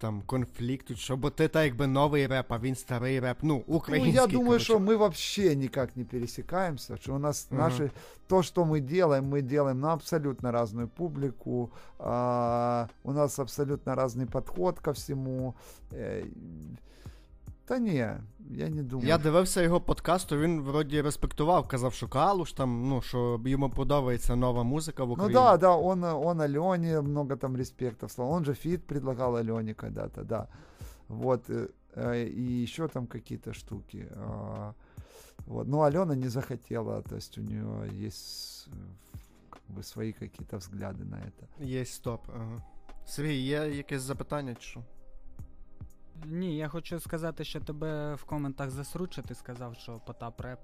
там конфлікту, що бо ти так якби новий реп, а він старий реп. Ну, український. Ну, я думаю, короче. що ми вообще никак не пересекаемся, що у нас угу. наши, то, что мы делаем, мы делаем на абсолютно разную публику, а, у нас абсолютно разный подход ко всему. Э, Та ні, я не думаю. Я дивився його подкасту, він вроді респектував, казав, що Калуш там, ну, що йому подобається нова музика в ну Україні. Ну да, да, он, он Алене много там респектов Он же фит предлагал Алене когда-то, да. Вот, и е, еще там какие-то штуки. Вот. Но ну, Алена не захотела, то есть у нее есть как бы, свои какие-то взгляды на это. Есть, стоп. Ага. Сергій, є якесь запитання чи що? Ні, я хочу сказати, що тебе в коментах засруча, ти сказав, що Потап реп.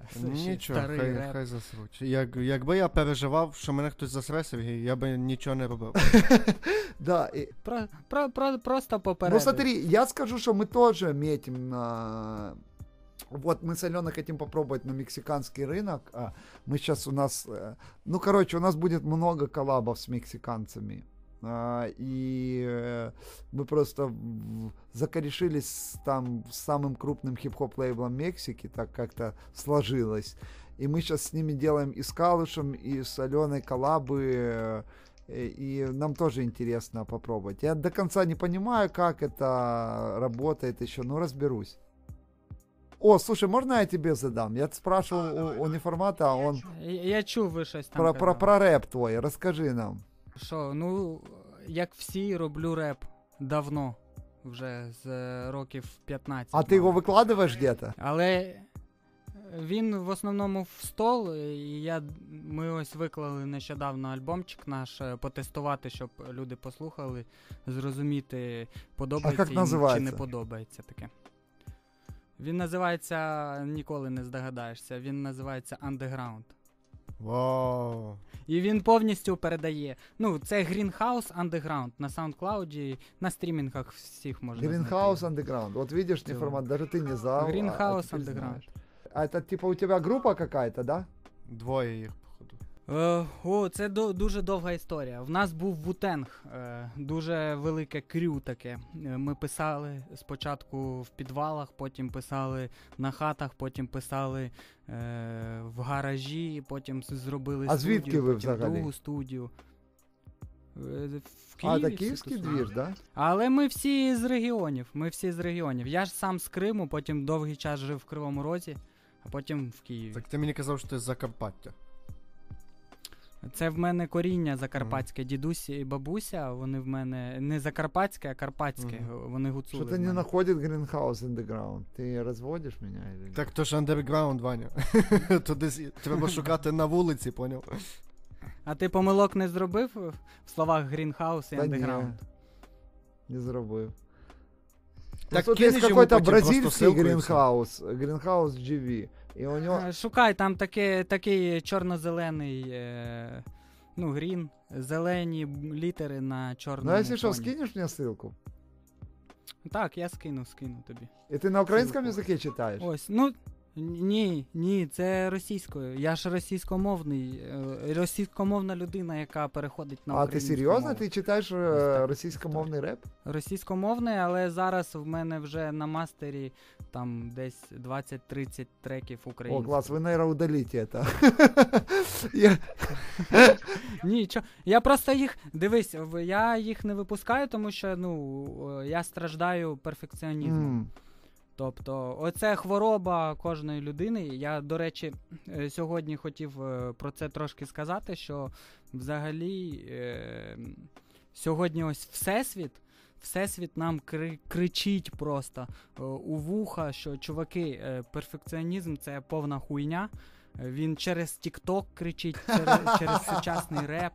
Е, ну, нічого, Старий хай, реп. хай засруч. Як, якби я переживав, що мене хтось засре, Сергій, я би нічого не робив. Да, і... Про, про, про, просто попередив. Ну смотри, я скажу, що ми тоже метим на... Вот мы солено хотим попробовать на мексиканский рынок. А мы сейчас у нас... Э, ну, короче, у нас будет много коллабов с мексиканцами. А, и э, мы просто закорешились там с самым крупным хип-хоп лейблом Мексики, так как-то сложилось. И мы сейчас с ними делаем и с Калышем, и с Аленой Колабы, э, и нам тоже интересно попробовать. Я до конца не понимаю, как это работает еще, но разберусь. О, слушай, можно я тебе задам? Я спрашивал а, давай, у, у неформата, а он... Я, я чу выше. Про, про, про рэп твой, расскажи нам. Що, ну, як всі, роблю реп давно, вже з років 15. А ти його викладаєш десь? Але він в основному в стол. і я, Ми ось виклали нещодавно альбомчик наш е, потестувати, щоб люди послухали, зрозуміти, подобається їм чи не подобається таке. Він називається ніколи не здогадаєшся. Він називається Underground. Вау! І він повністю передає. Ну, це Greenhouse Underground на SoundCloud, на стрімінгах всіх можна. Greenhouse знайти. Underground. От видиш, не формат, даже ти не знав. А Greenhouse а, а Underground. Знаешь. А это типа у тебя группа какая-то, да? Двое их. Е, о, це дуже довга історія. В нас був Вутенг, е, дуже велике крю таке. Е, ми писали спочатку в підвалах, потім писали на хатах, потім писали в гаражі, потім зробили а студію, звідки ви потім другу студію. В Києві, а, це Київський двір, да? Але ми всі з регіонів. Ми всі з регіонів. Я ж сам з Криму, потім довгий час жив в Кривому Розі, а потім в Києві. Так ти мені казав, що ти з Закарпаття. Це в мене коріння закарпатське. Дідусі і бабуся, вони в мене не закарпатське, а карпатське. Вони гуцули. Що ти не знаходиш грінхаус Underground? Ти розводиш мене? Или... Так то ж андерграунд, Ваня. То десь треба шукати на вулиці, поняв? А ти помилок не зробив в словах грінхаус і андеграунд? Не зробив. Ну, так Тут є какой-то бразильський грінхаус, грінхаус GV. І у нього... Е, шукай, там таке, такий чорно-зелений, е, ну, грін, зелені літери на чорному Ну, якщо що, скинеш мені ссылку? Так, я скину, скину тобі. І ти на українському язикі читаєш? Ось, ну, ні, ні, це російською. Я ж російськомовний, е, російськомовна людина, яка переходить на А ти серйозно? Ти читаєш е, російськомовний реп? Російськомовний, але зараз в мене вже на мастері там десь 20-30 треків українських. О, клас, ви нейроудаліті, та. Ні, чо. Я просто їх дивись, я їх не випускаю, тому що ну е, я страждаю перфекціонізмом. Тобто, оце хвороба кожної людини. Я, до речі, е, сьогодні хотів е, про це трошки сказати, що взагалі е, сьогодні ось Всесвіт. Всесвіт нам кри- кричить просто е- у вуха, що чуваки, е- перфекціонізм це повна хуйня. Він через TikTok кричить, через, через сучасний реп.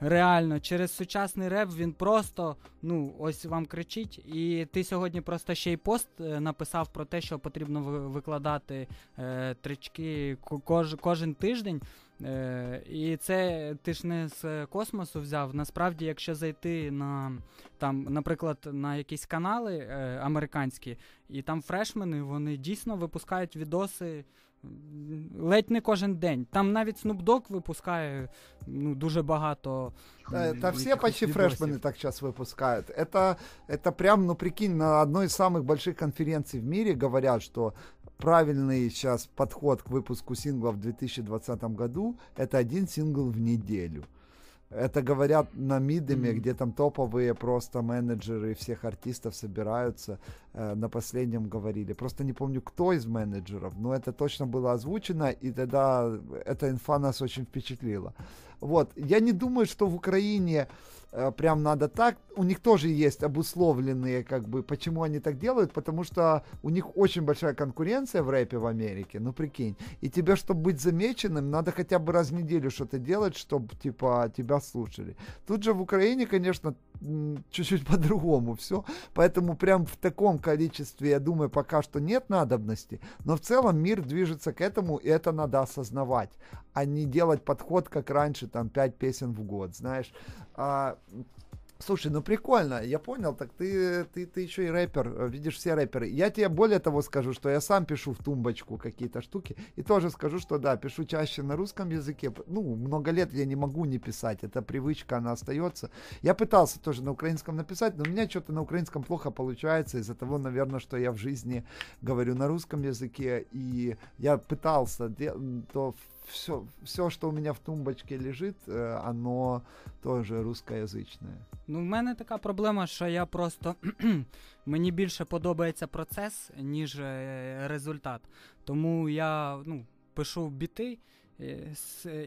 Реально, через сучасний реп він просто, ну, ось вам кричить. І ти сьогодні просто ще й пост е, написав про те, що потрібно викладати е, трички кож, кожен тиждень. Е, І це ти ж не з космосу взяв. Насправді, якщо зайти на там, наприклад, на якісь канали е, американські, і там фрешмени, вони дійсно випускають відоси. ледь не кожен день. Там навіть Snoop Dogg випускає ну, дуже багато. Та, та все почти фрешмены так сейчас выпускают. Это, это прям, ну прикинь, на одной из самых больших конференций в мире говорят, что правильный сейчас подход к выпуску сингла в 2020 году это один сингл в неделю. Это говорят на мидами, mm-hmm. где там топовые просто менеджеры всех артистов собираются. Э, на последнем говорили. Просто не помню, кто из менеджеров, но это точно было озвучено, и тогда эта инфа нас очень впечатлила. Вот. Я не думаю, что в Украине... Э, Э, прям надо так. У них тоже есть обусловленные, как бы, почему они так делают, потому что у них очень большая конкуренция в рэпе в Америке, ну прикинь. И тебе, чтобы быть замеченным, надо хотя бы раз в неделю что-то делать, чтобы, типа, тебя слушали. Тут же в Украине, конечно, чуть-чуть по-другому все, поэтому прям в таком количестве, я думаю, пока что нет надобности, но в целом мир движется к этому, и это надо осознавать, а не делать подход, как раньше, там, пять песен в год, знаешь, а, Слушай, ну прикольно, я понял, так ты, ты, ты еще и рэпер, э, видишь, все рэперы. Я тебе более того скажу, что я сам пишу в тумбочку какие-то штуки, и тоже скажу, что да, пишу чаще на русском языке. Ну, много лет я не могу не писать, эта привычка, она остается. Я пытался тоже на украинском написать, но у меня что-то на украинском плохо получается, из-за того, наверное, что я в жизни говорю на русском языке, и я пытался, то все, все, что у меня в тумбочці лежить, воно э, теж рускоязичне. Ну, в мене така проблема, що я просто мені більше подобається процес, ніж е, результат. Тому я ну, пишу біти. Е,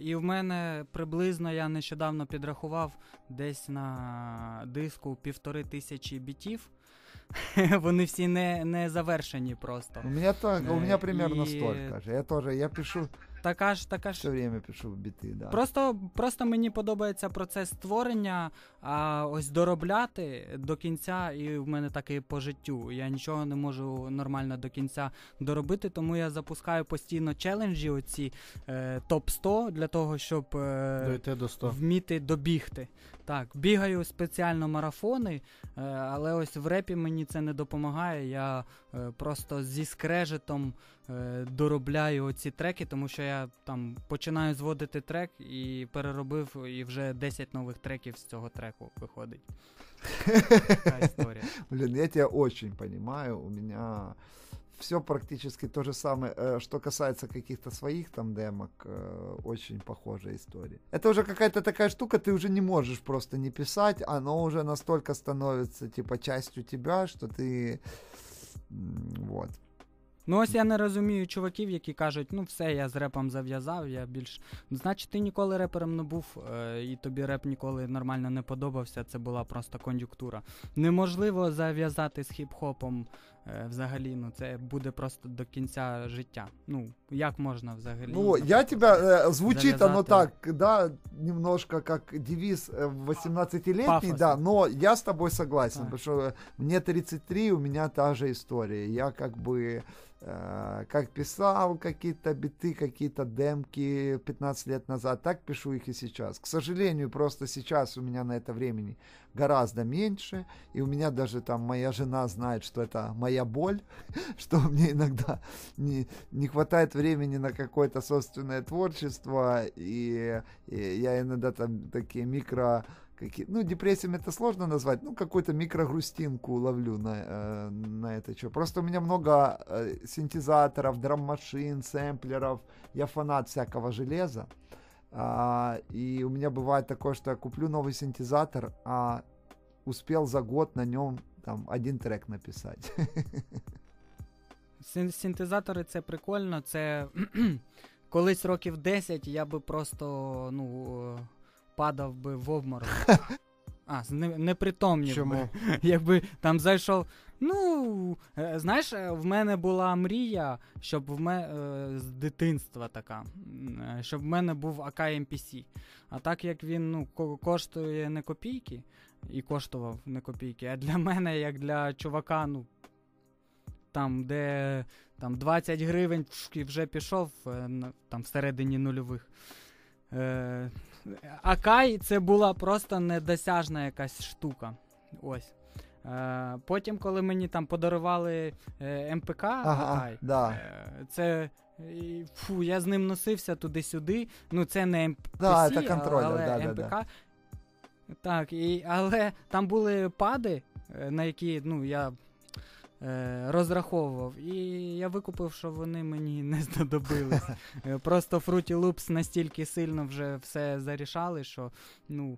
і в мене приблизно я нещодавно підрахував десь на диску півтори тисячі бітів. Вони всі не не завершені просто. У мене так, у мене е, примерно і... столько Я теж я пишу Така ж, така ж. Все время пішов біти, да. Просто просто мені подобається процес створення, а ось доробляти до кінця, і в мене так по життю. Я нічого не можу нормально до кінця доробити, тому я запускаю постійно челенджі, оці е, топ 100 для того, щоб е, дойти до 100. вміти добігти. Так, бігаю спеціально марафони, е, але ось в репі мені це не допомагає. Я е, просто зі скрежетом е, доробляю оці треки, тому що я там починаю зводити трек і переробив, і вже 10 нових треків з цього треку виходить. Така історія. Блін, я тебе очень розумію. У мене все практически то же самое. Э, что касается каких-то своих там демок, э, очень похожая история. Это уже какая-то такая штука, ты уже не можешь просто не писать, оно уже настолько становится типа частью тебя, что ты вот. Ну, ось я не розумію чуваків, які кажуть, ну все, я з репом зав'язав, я більш. Значить, ти ніколи репером не був, е, і тобі реп ніколи нормально не подобався. Це була просто кон'юктура. Неможливо зав'язати з хіп-хопом Взагалі, ну це буде просто до кінця життя. Ну, як можна взагалі? Ну, ну я тебя звучит оно так, да, немножко как девиз 18-летний, э, да, но я с тобой согласен, так. потому что мне 33, у меня та же история. Я как бы э, как писал какие-то биты, какие-то демки 15 лет назад, так пишу их и сейчас. К сожалению, просто сейчас у меня на это времени гораздо меньше, и у меня даже там моя жена знает, что это моя боль, что мне иногда не, не хватает времени на какое-то собственное творчество, и, и я иногда там такие микро какие, ну, депрессиями это сложно назвать, ну, какую-то микрогрустинку ловлю на, э, на это что. Просто у меня много э, синтезаторов, драм-машин, сэмплеров, я фанат всякого железа. А, и у меня бывает такое, что я куплю новый синтезатор, а успел за год на нем там один трек написать. Синтезатори це прикольно. Це колись років 10 я би просто ну, э, падав би в обморок. А, непритомні. Чому? Якби там зайшов. Ну, е, знаєш, е, в мене була мрія, щоб в мене з дитинства така, е, щоб в мене був АК МПС. А так як він ну, коштує не копійки і коштував не копійки, а для мене, як для чувака, ну там, де там 20 гривень і вже пішов там всередині нульових. Акай це була просто недосяжна якась штука. Ось. Е, потім, коли мені там подарували е, МПК, ага, Акай, да. Е, це фу, я з ним носився туди-сюди. Ну це не МПК, да, це контролер, але да, МПК. Да, да. Так, і, але там були пади, на які ну, я Е, розраховував, і я викупив, що вони мені не знадобились. Е, просто Fruity Loops настільки сильно вже все зарішали, що ну.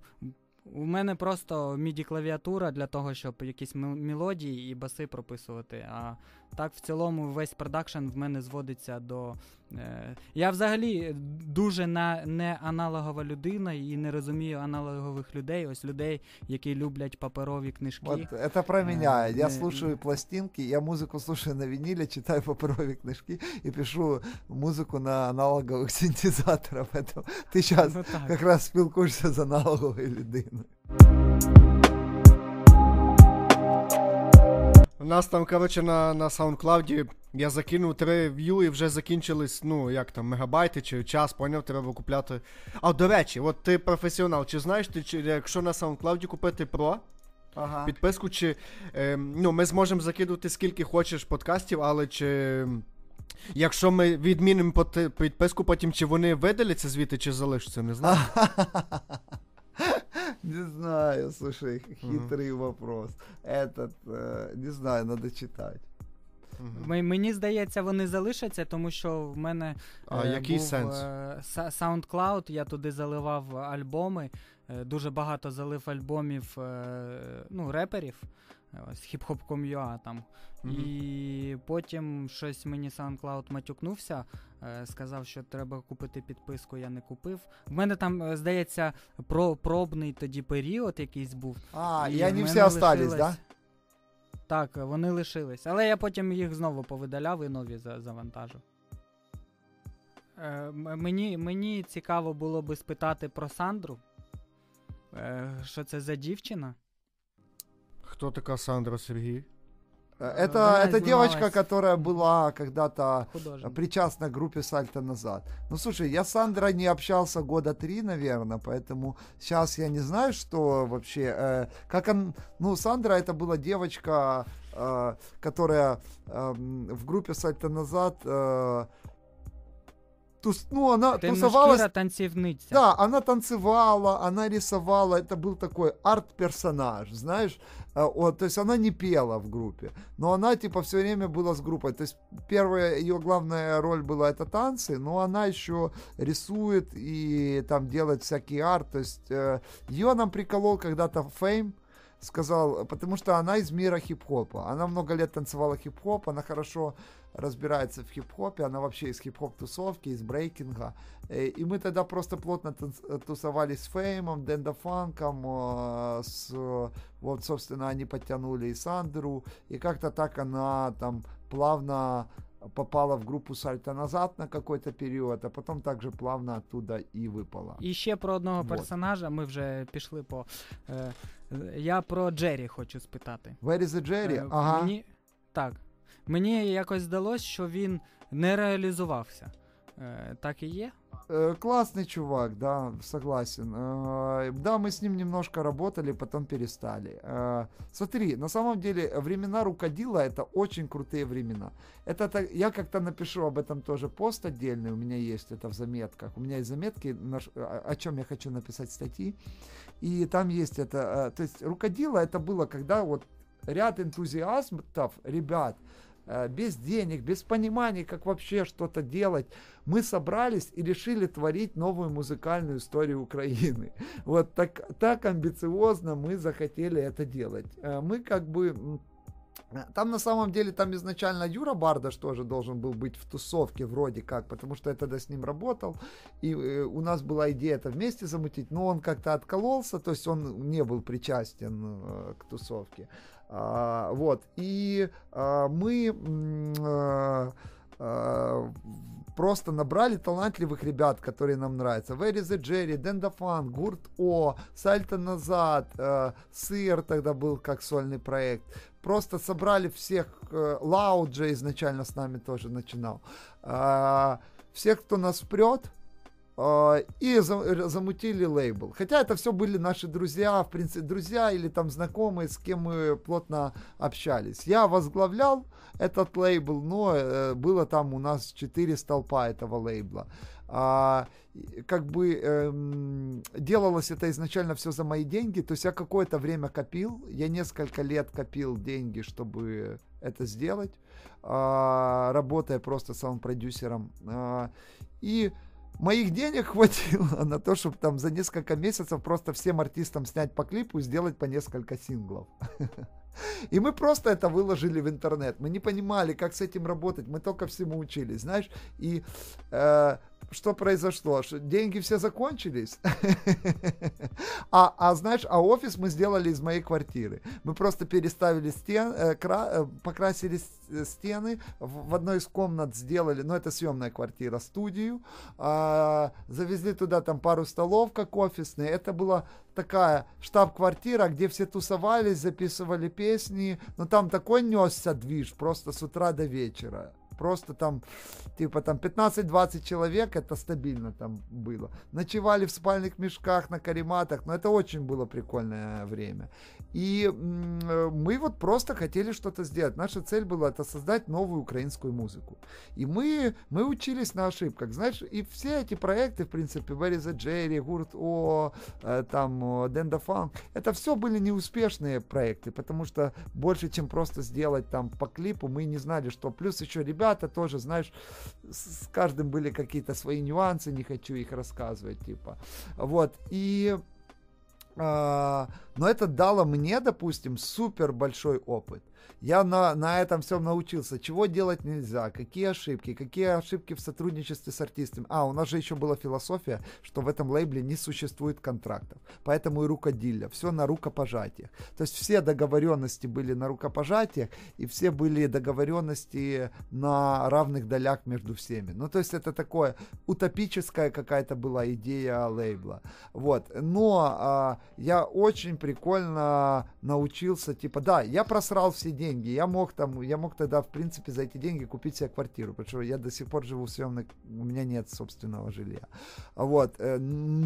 у мене просто міді клавіатура для того, щоб якісь мелодії і баси прописувати. А так, в цілому, весь продакшн в мене зводиться до. Е, Я взагалі дуже на, не аналогова людина і не розумію аналогових людей. Ось людей, які люблять паперові книжки. От, це про е, мене. Е, я е, слушаю пластинки, я музику слушаю на вінілі, читаю паперові книжки і пишу музику на аналогових синтезаторах. Ти зараз ну, якраз спілкуєшся з аналоговою людиною. У нас там, коротше, на на SoundCloud я закинув три в'ю і вже закінчились, ну, як там, мегабайти чи час, поняв, треба купляти. А, до речі, от ти професіонал, чи знаєш ти, чи, якщо на SoundCloud купити ПРО ага. підписку, чи. Е, ну, ми зможемо закидувати скільки хочеш подкастів, але чи. Ем, якщо ми відмінимо підписку, потім чи вони видаляться звідти, чи залишаться, не знаю. Не знаю, слушай, хитрий вопрос. Этот, э, не знаю, надо читати. Мені здається, вони залишаться, тому що в мене а, е, який був сенс? Е, SoundCloud, я туди заливав альбоми. Е, дуже багато залив альбомів е, ну, реперів е, хіп-хоп hopcomua там. mm І потім щось мені SoundCloud матюкнувся, Е, сказав, що треба купити підписку, я не купив. В мене там, е, здається, про пробний тоді період якийсь був. А, і, і вони всі остались, так? Так, вони лишились. Але я потім їх знову повидаляв і нові завантажив. Е, мені мені цікаво було би спитати про Сандру. що це за дівчина? Хто така Сандра Сергій? Э, э, это, Она это девочка, которая была когда-то причастна к группе «Сальто назад». Ну, слушай, я с Сандра не общался года три, наверное, поэтому сейчас я не знаю, что вообще... Э, как он... Ну, Сандра это была девочка, э, которая э, в группе «Сальто назад» э, Тус, ну, она Ты тусовалась... танцевница. Да, она танцевала, она рисовала. Это был такой арт-персонаж, знаешь. Э, вот, то есть она не пела в группе, но она типа все время была с группой. То есть первая ее главная роль была это танцы, но она еще рисует и там делает всякий арт. То есть э, ее нам приколол когда-то Фейм сказал, потому что она из мира хип-хопа. Она много лет танцевала хип-хоп, она хорошо разбирается в хип-хопе, она вообще из хип-хоп-тусовки, из брейкинга. Э, и мы тогда просто плотно э, тусовались с Феймом, Дэнда Фанком, э, с, вот, собственно, они подтянули и Сандру, и как-то так она там плавно попала в группу Сальто назад на какой-то период, а потом также плавно оттуда и выпала. І ще про одного вот. персонажа мы уже пошли по. Е, я про Джерри хочу спитати. Where is the Jerry? Е, ага. Мені... Так. Мені якось здалось, що він не реалізувався. Так і є. Классный чувак, да, согласен. Да, мы с ним немножко работали, потом перестали. Смотри, на самом деле времена рукодила это очень крутые времена. Это так, я как-то напишу об этом тоже пост отдельный, у меня есть это в заметках. У меня есть заметки, о чем я хочу написать статьи. И там есть это, э, то есть рукодила это было, когда вот ряд энтузиастов, ребят, Э, без денег, без понимания, как вообще что-то делать, мы собрались и решили творить новую музыкальную историю Украины. Вот так, так амбициозно мы захотели это делать. Э, мы как бы там на самом деле там изначально Юра Бардаш тоже должен был быть в тусовке вроде как, потому что я тогда с ним работал, и э, у нас была идея это вместе замутить, но он как-то откололся, то есть он не был причастен к тусовке. А, вот. И а, мы а, просто набрали талантливых ребят, которые нам нравятся. Where is the Jerry, Дендафан, Гурт О, Сальто назад, э, Сыр тогда был как сольный проект. Просто собрали всех, э, Лауджа изначально с нами тоже начинал. Э, всех, кто нас прет, а, и замутили лейбл. Хотя это все были наши друзья, в принципе, друзья или там знакомые, с кем мы плотно общались. Я возглавлял этот лейбл, но э, было там у нас четыре столпа этого лейбла. А, как бы эм, делалось это изначально все за мои деньги, то есть я какое-то время копил, я несколько лет копил деньги, чтобы это сделать, а, работая просто саунд-продюсером. И Моих денег хватило на то, чтобы там за несколько месяцев просто всем артистам снять по клипу и сделать по несколько синглов. И мы просто это выложили в интернет. Мы не понимали, как с этим работать. Мы только всему учились, знаешь. И э, что произошло? Деньги все закончились. а, а знаешь, а офис мы сделали из моей квартиры. Мы просто переставили стен, э, кра, э, покрасили стены Э, стены. В одной из комнат сделали, ну это съемная квартира, студию. А, завезли туда там пару столов, как офисные. Это была такая штаб-квартира, где все тусовались, записывали песни. Но там такой несся движ просто с утра до вечера просто там, типа там 15-20 человек, это стабильно там было. Ночевали в спальных мешках, на карематах, но это очень было прикольное время. И мы вот просто хотели что-то сделать. Наша цель была это создать новую украинскую музыку. И мы, мы учились на ошибках, знаешь, и все эти проекты, в принципе, Берри за Джерри, Гурт О, э, там, э, Денда Фанк, это все были неуспешные проекты, потому что больше, чем просто сделать там по клипу, мы не знали, что плюс еще ребята ребята тоже, знаешь, с каждым были какие-то свои нюансы, не хочу их рассказывать, типа. Вот, и... Э, но это дало мне, допустим, супер большой опыт. Я на, на этом всем научился. Чего делать нельзя, какие ошибки, какие ошибки в сотрудничестве с артистами. А, у нас же еще была философия, что в этом лейбле не существует контрактов. Поэтому и рукодилья. Все на рукопожатиях. То есть все договоренности были на рукопожатиях, и все были договоренности на равных долях между всеми. Ну, то есть это такое утопическая какая-то была идея лейбла. Вот. Но а, я очень прикольно научился, типа, да, я просрал все деньги. Я мог там, я мог тогда, в принципе, за эти деньги купить себе квартиру, потому что я до сих пор живу в съемной, у меня нет собственного жилья. Вот, э,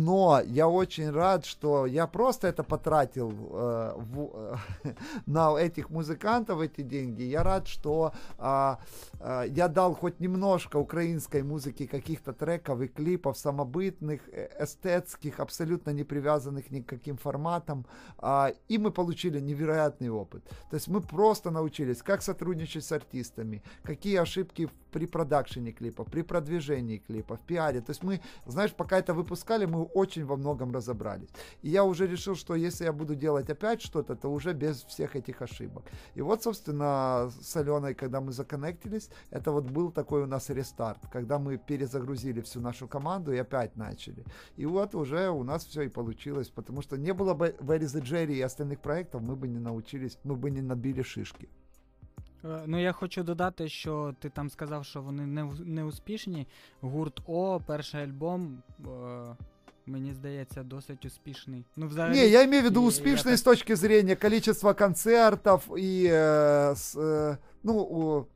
но я очень рад, что я просто это потратил э, в, э, на этих музыкантов эти деньги. Я рад, что э, э, я дал хоть немножко украинской музыки каких-то треков и клипов самобытных, э, эстетских, абсолютно не привязанных ни к каким форматам, э, и мы получили невероятный опыт. То есть мы просто просто научились, как сотрудничать с артистами, какие ошибки при продакшене клипа, при продвижении клипа, в пиаре. То есть мы, знаешь, пока это выпускали, мы очень во многом разобрались. И я уже решил, что если я буду делать опять что-то, то уже без всех этих ошибок. И вот, собственно, с Аленой, когда мы законнектились, это вот был такой у нас рестарт, когда мы перезагрузили всю нашу команду и опять начали. И вот уже у нас все и получилось, потому что не было бы Where is the Jerry и остальных проектов, мы бы не научились, мы ну, бы не набили шишки. Е, ну я хочу додати, що ти там сказав, що вони не не успішні. Гурт О, перший альбом. Е, Мені здається, досить успішний. Ну, взагалі, Не, я имею в виду успішний я... з точки зрения количества концертов и э, е, с, э, ну,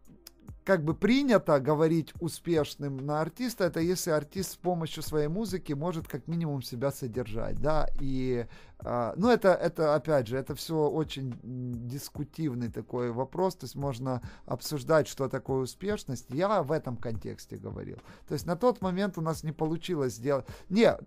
как бы принято говорить успешным на артиста, это если артист с помощью своей музыки может как минимум себя содержать, да, и, э, ну, это, это, опять же, это все очень дискутивный такой вопрос, то есть можно обсуждать, что такое успешность, я в этом контексте говорил, то есть на тот момент у нас не получилось сделать, нет,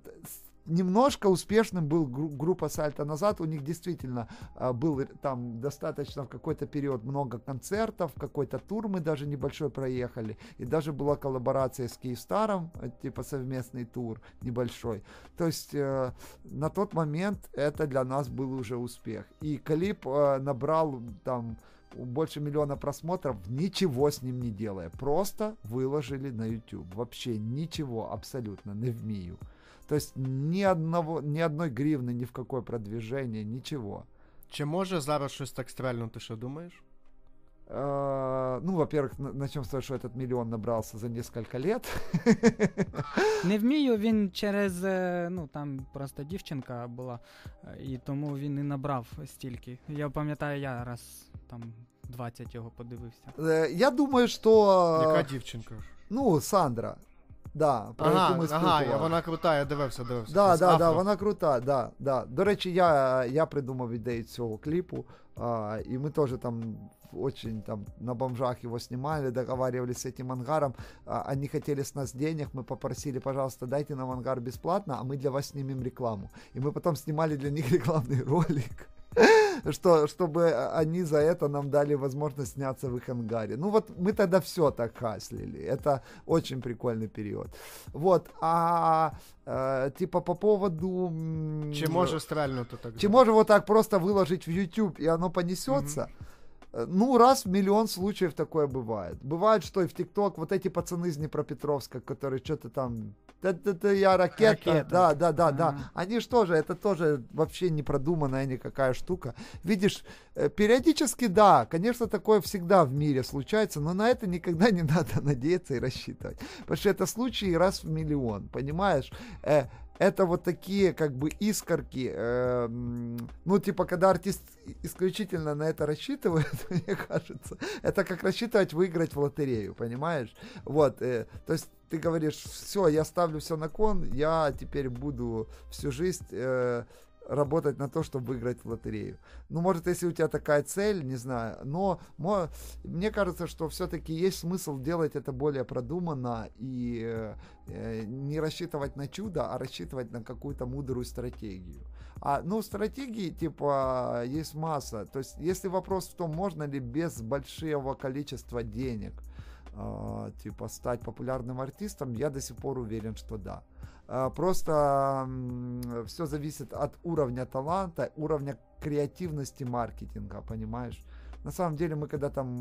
немножко успешным был группа «Сальто назад». У них действительно а, был там достаточно в какой-то период много концертов, какой-то тур мы даже небольшой проехали. И даже была коллаборация с Киевстаром, э, типа совместный тур небольшой. То есть э, на тот момент это для нас был уже успех. И клип э, набрал там больше миллиона просмотров, ничего с ним не делая. Просто выложили на YouTube. Вообще ничего абсолютно, не в Мию. То есть ни, одного, ни одной гривны, ни в какое продвижение, ничего. Чи може зараз щось так стрельнути, ты что думаешь? А, ну, во-первых, начнем с того, что этот миллион набрался за несколько лет. Не вмію він через э, ну там просто дівчинка була, і э, тому він і набрав стільки. Я пам'ятаю, я раз там 20 його подивився. Э, я думаю, що. Яка дівчинка? Ну, Сандра. Да, про ага, яку ми ага, вона крута, я дивився, дивився. Да, З да, да, вона крута, да, да. До речі, я я придумав ідею цього кліпу, а, і ми теж там очень там на бомжах его снимали, договаривались с этим ангаром, а, они хотели с нас денег, мы попросили, пожалуйста, дайте нам ангар бесплатно, а мы для вас снимем рекламу. И мы потом снимали для них рекламный ролик что, чтобы а, они за это нам дали возможность сняться в их ангаре. Ну вот мы тогда все так хаслили. Это очень прикольный период. Вот, а э, типа по поводу... Чем Чему же стрельнуто тогда? Чем же вот так просто выложить в YouTube, и оно понесется? Mm-hmm. Э, ну, раз в миллион случаев такое бывает. Бывает, что и в ТикТок вот эти пацаны из Днепропетровска, которые что-то там... Да-да-да, я ракета. ракета. Да, да, да, А-а-а. да. Они что же, это тоже вообще не продуманная никакая штука. Видишь, э, периодически, да, конечно, такое всегда в мире случается, но на это никогда не надо надеяться и рассчитывать. Потому что это случаи раз в миллион, понимаешь? Э, это вот такие как бы искорки, э, ну типа когда артист исключительно на это рассчитывает, мне кажется, это как рассчитывать выиграть в лотерею, понимаешь? Вот, э, то есть ты говоришь, все, я ставлю все на кон, я теперь буду всю жизнь э, работать на то, чтобы выиграть в лотерею. Ну, может, если у тебя такая цель, не знаю, но мо, мне кажется, что все-таки есть смысл делать это более продуманно и э, не рассчитывать на чудо, а рассчитывать на какую-то мудрую стратегию. А, ну, стратегии, типа, есть масса. То есть, если вопрос в том, можно ли без большого количества денег, э, типа, стать популярным артистом, я до сих пор уверен, что да. Э, просто все зависит от уровня таланта, уровня креативности маркетинга, понимаешь? На самом деле мы когда там,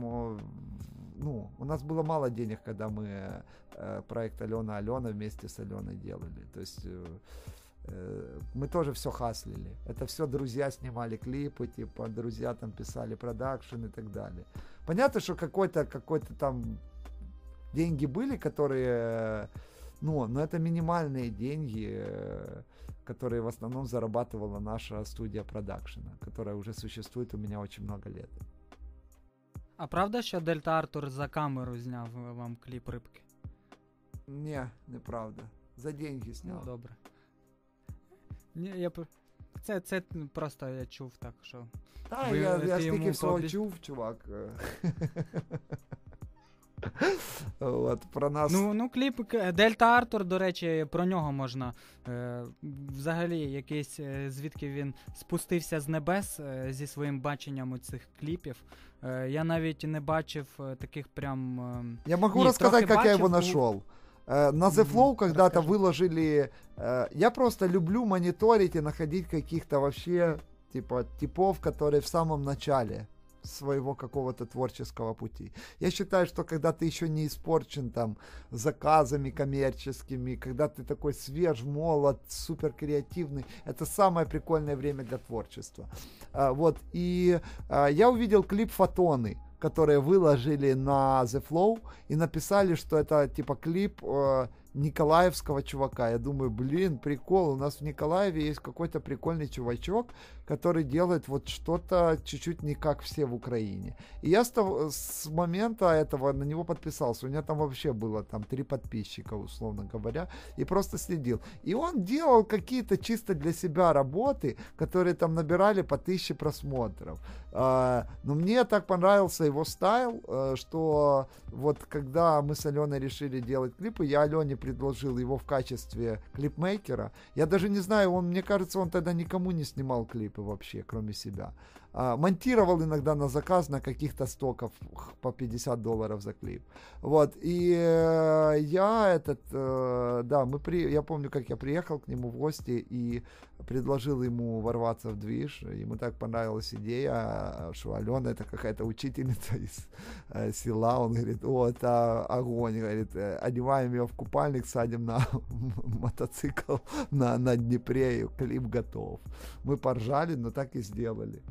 ну, у нас было мало денег, когда мы э, проект Алена Алена вместе с Аленой делали. То есть э, мы тоже все хаслили. Это все друзья снимали клипы, типа друзья там писали продакшн и так далее. Понятно, что какой-то какой-то там деньги были, которые но, но это минимальные деньги, которые в основном зарабатывала наша студия продакшена, которая уже существует у меня очень много лет. А правда, что Дельта Артур за камеру зняв вам клип рыбки? Не, неправда. За деньги зняв. Ну, добре. Ні, я... Це, це просто я чув так, що. Та, Ви, я, я стільки всього пообі... чув, чувак. От, про нас. Ну ну кліп е, Дельта Артур, до речі, про нього можна е, взагалі якийсь, е, звідки він спустився з небес е, зі своїм баченням цих кліпів. Е, я навіть не бачив е, таких прям. Я можу розказати, як я його знайшов. Э, на The Flow когда-то выложили... Э, я просто люблю мониторить и находить каких-то вообще типа типов, которые в самом начале своего какого-то творческого пути. Я считаю, что когда ты еще не испорчен там заказами коммерческими, когда ты такой свеж, молод, супер креативный, это самое прикольное время для творчества. А, вот, и а, я увидел клип «Фотоны», которые выложили на The Flow и написали, что это типа клип э, николаевского чувака. Я думаю, блин, прикол, у нас в Николаеве есть какой-то прикольный чувачок, который делает вот что-то чуть-чуть не как все в Украине. И я с, того, с момента этого на него подписался. У меня там вообще было там три подписчика, условно говоря, и просто следил. И он делал какие-то чисто для себя работы, которые там набирали по тысяче просмотров. А, но мне так понравился его стайл, э, что вот когда мы с Аленой решили делать клипы, я Алене предложил его в качестве клипмейкера. Я даже не знаю, он, мне кажется, он тогда никому не снимал клипы вообще, кроме себя. А, монтировал иногда на заказ на каких-то стоков по 50 долларов за клип. Вот, и э, я этот, э, да, мы при, я помню, как я приехал к нему в гости, и предложил ему ворваться в движ. Ему так понравилась идея, что Алена это какая-то учительница из э, села. Он говорит, о, это огонь. Говорит, одеваем ее в купальник, садим на мотоцикл на, на Днепре, и клип готов. Мы поржали, но так и сделали.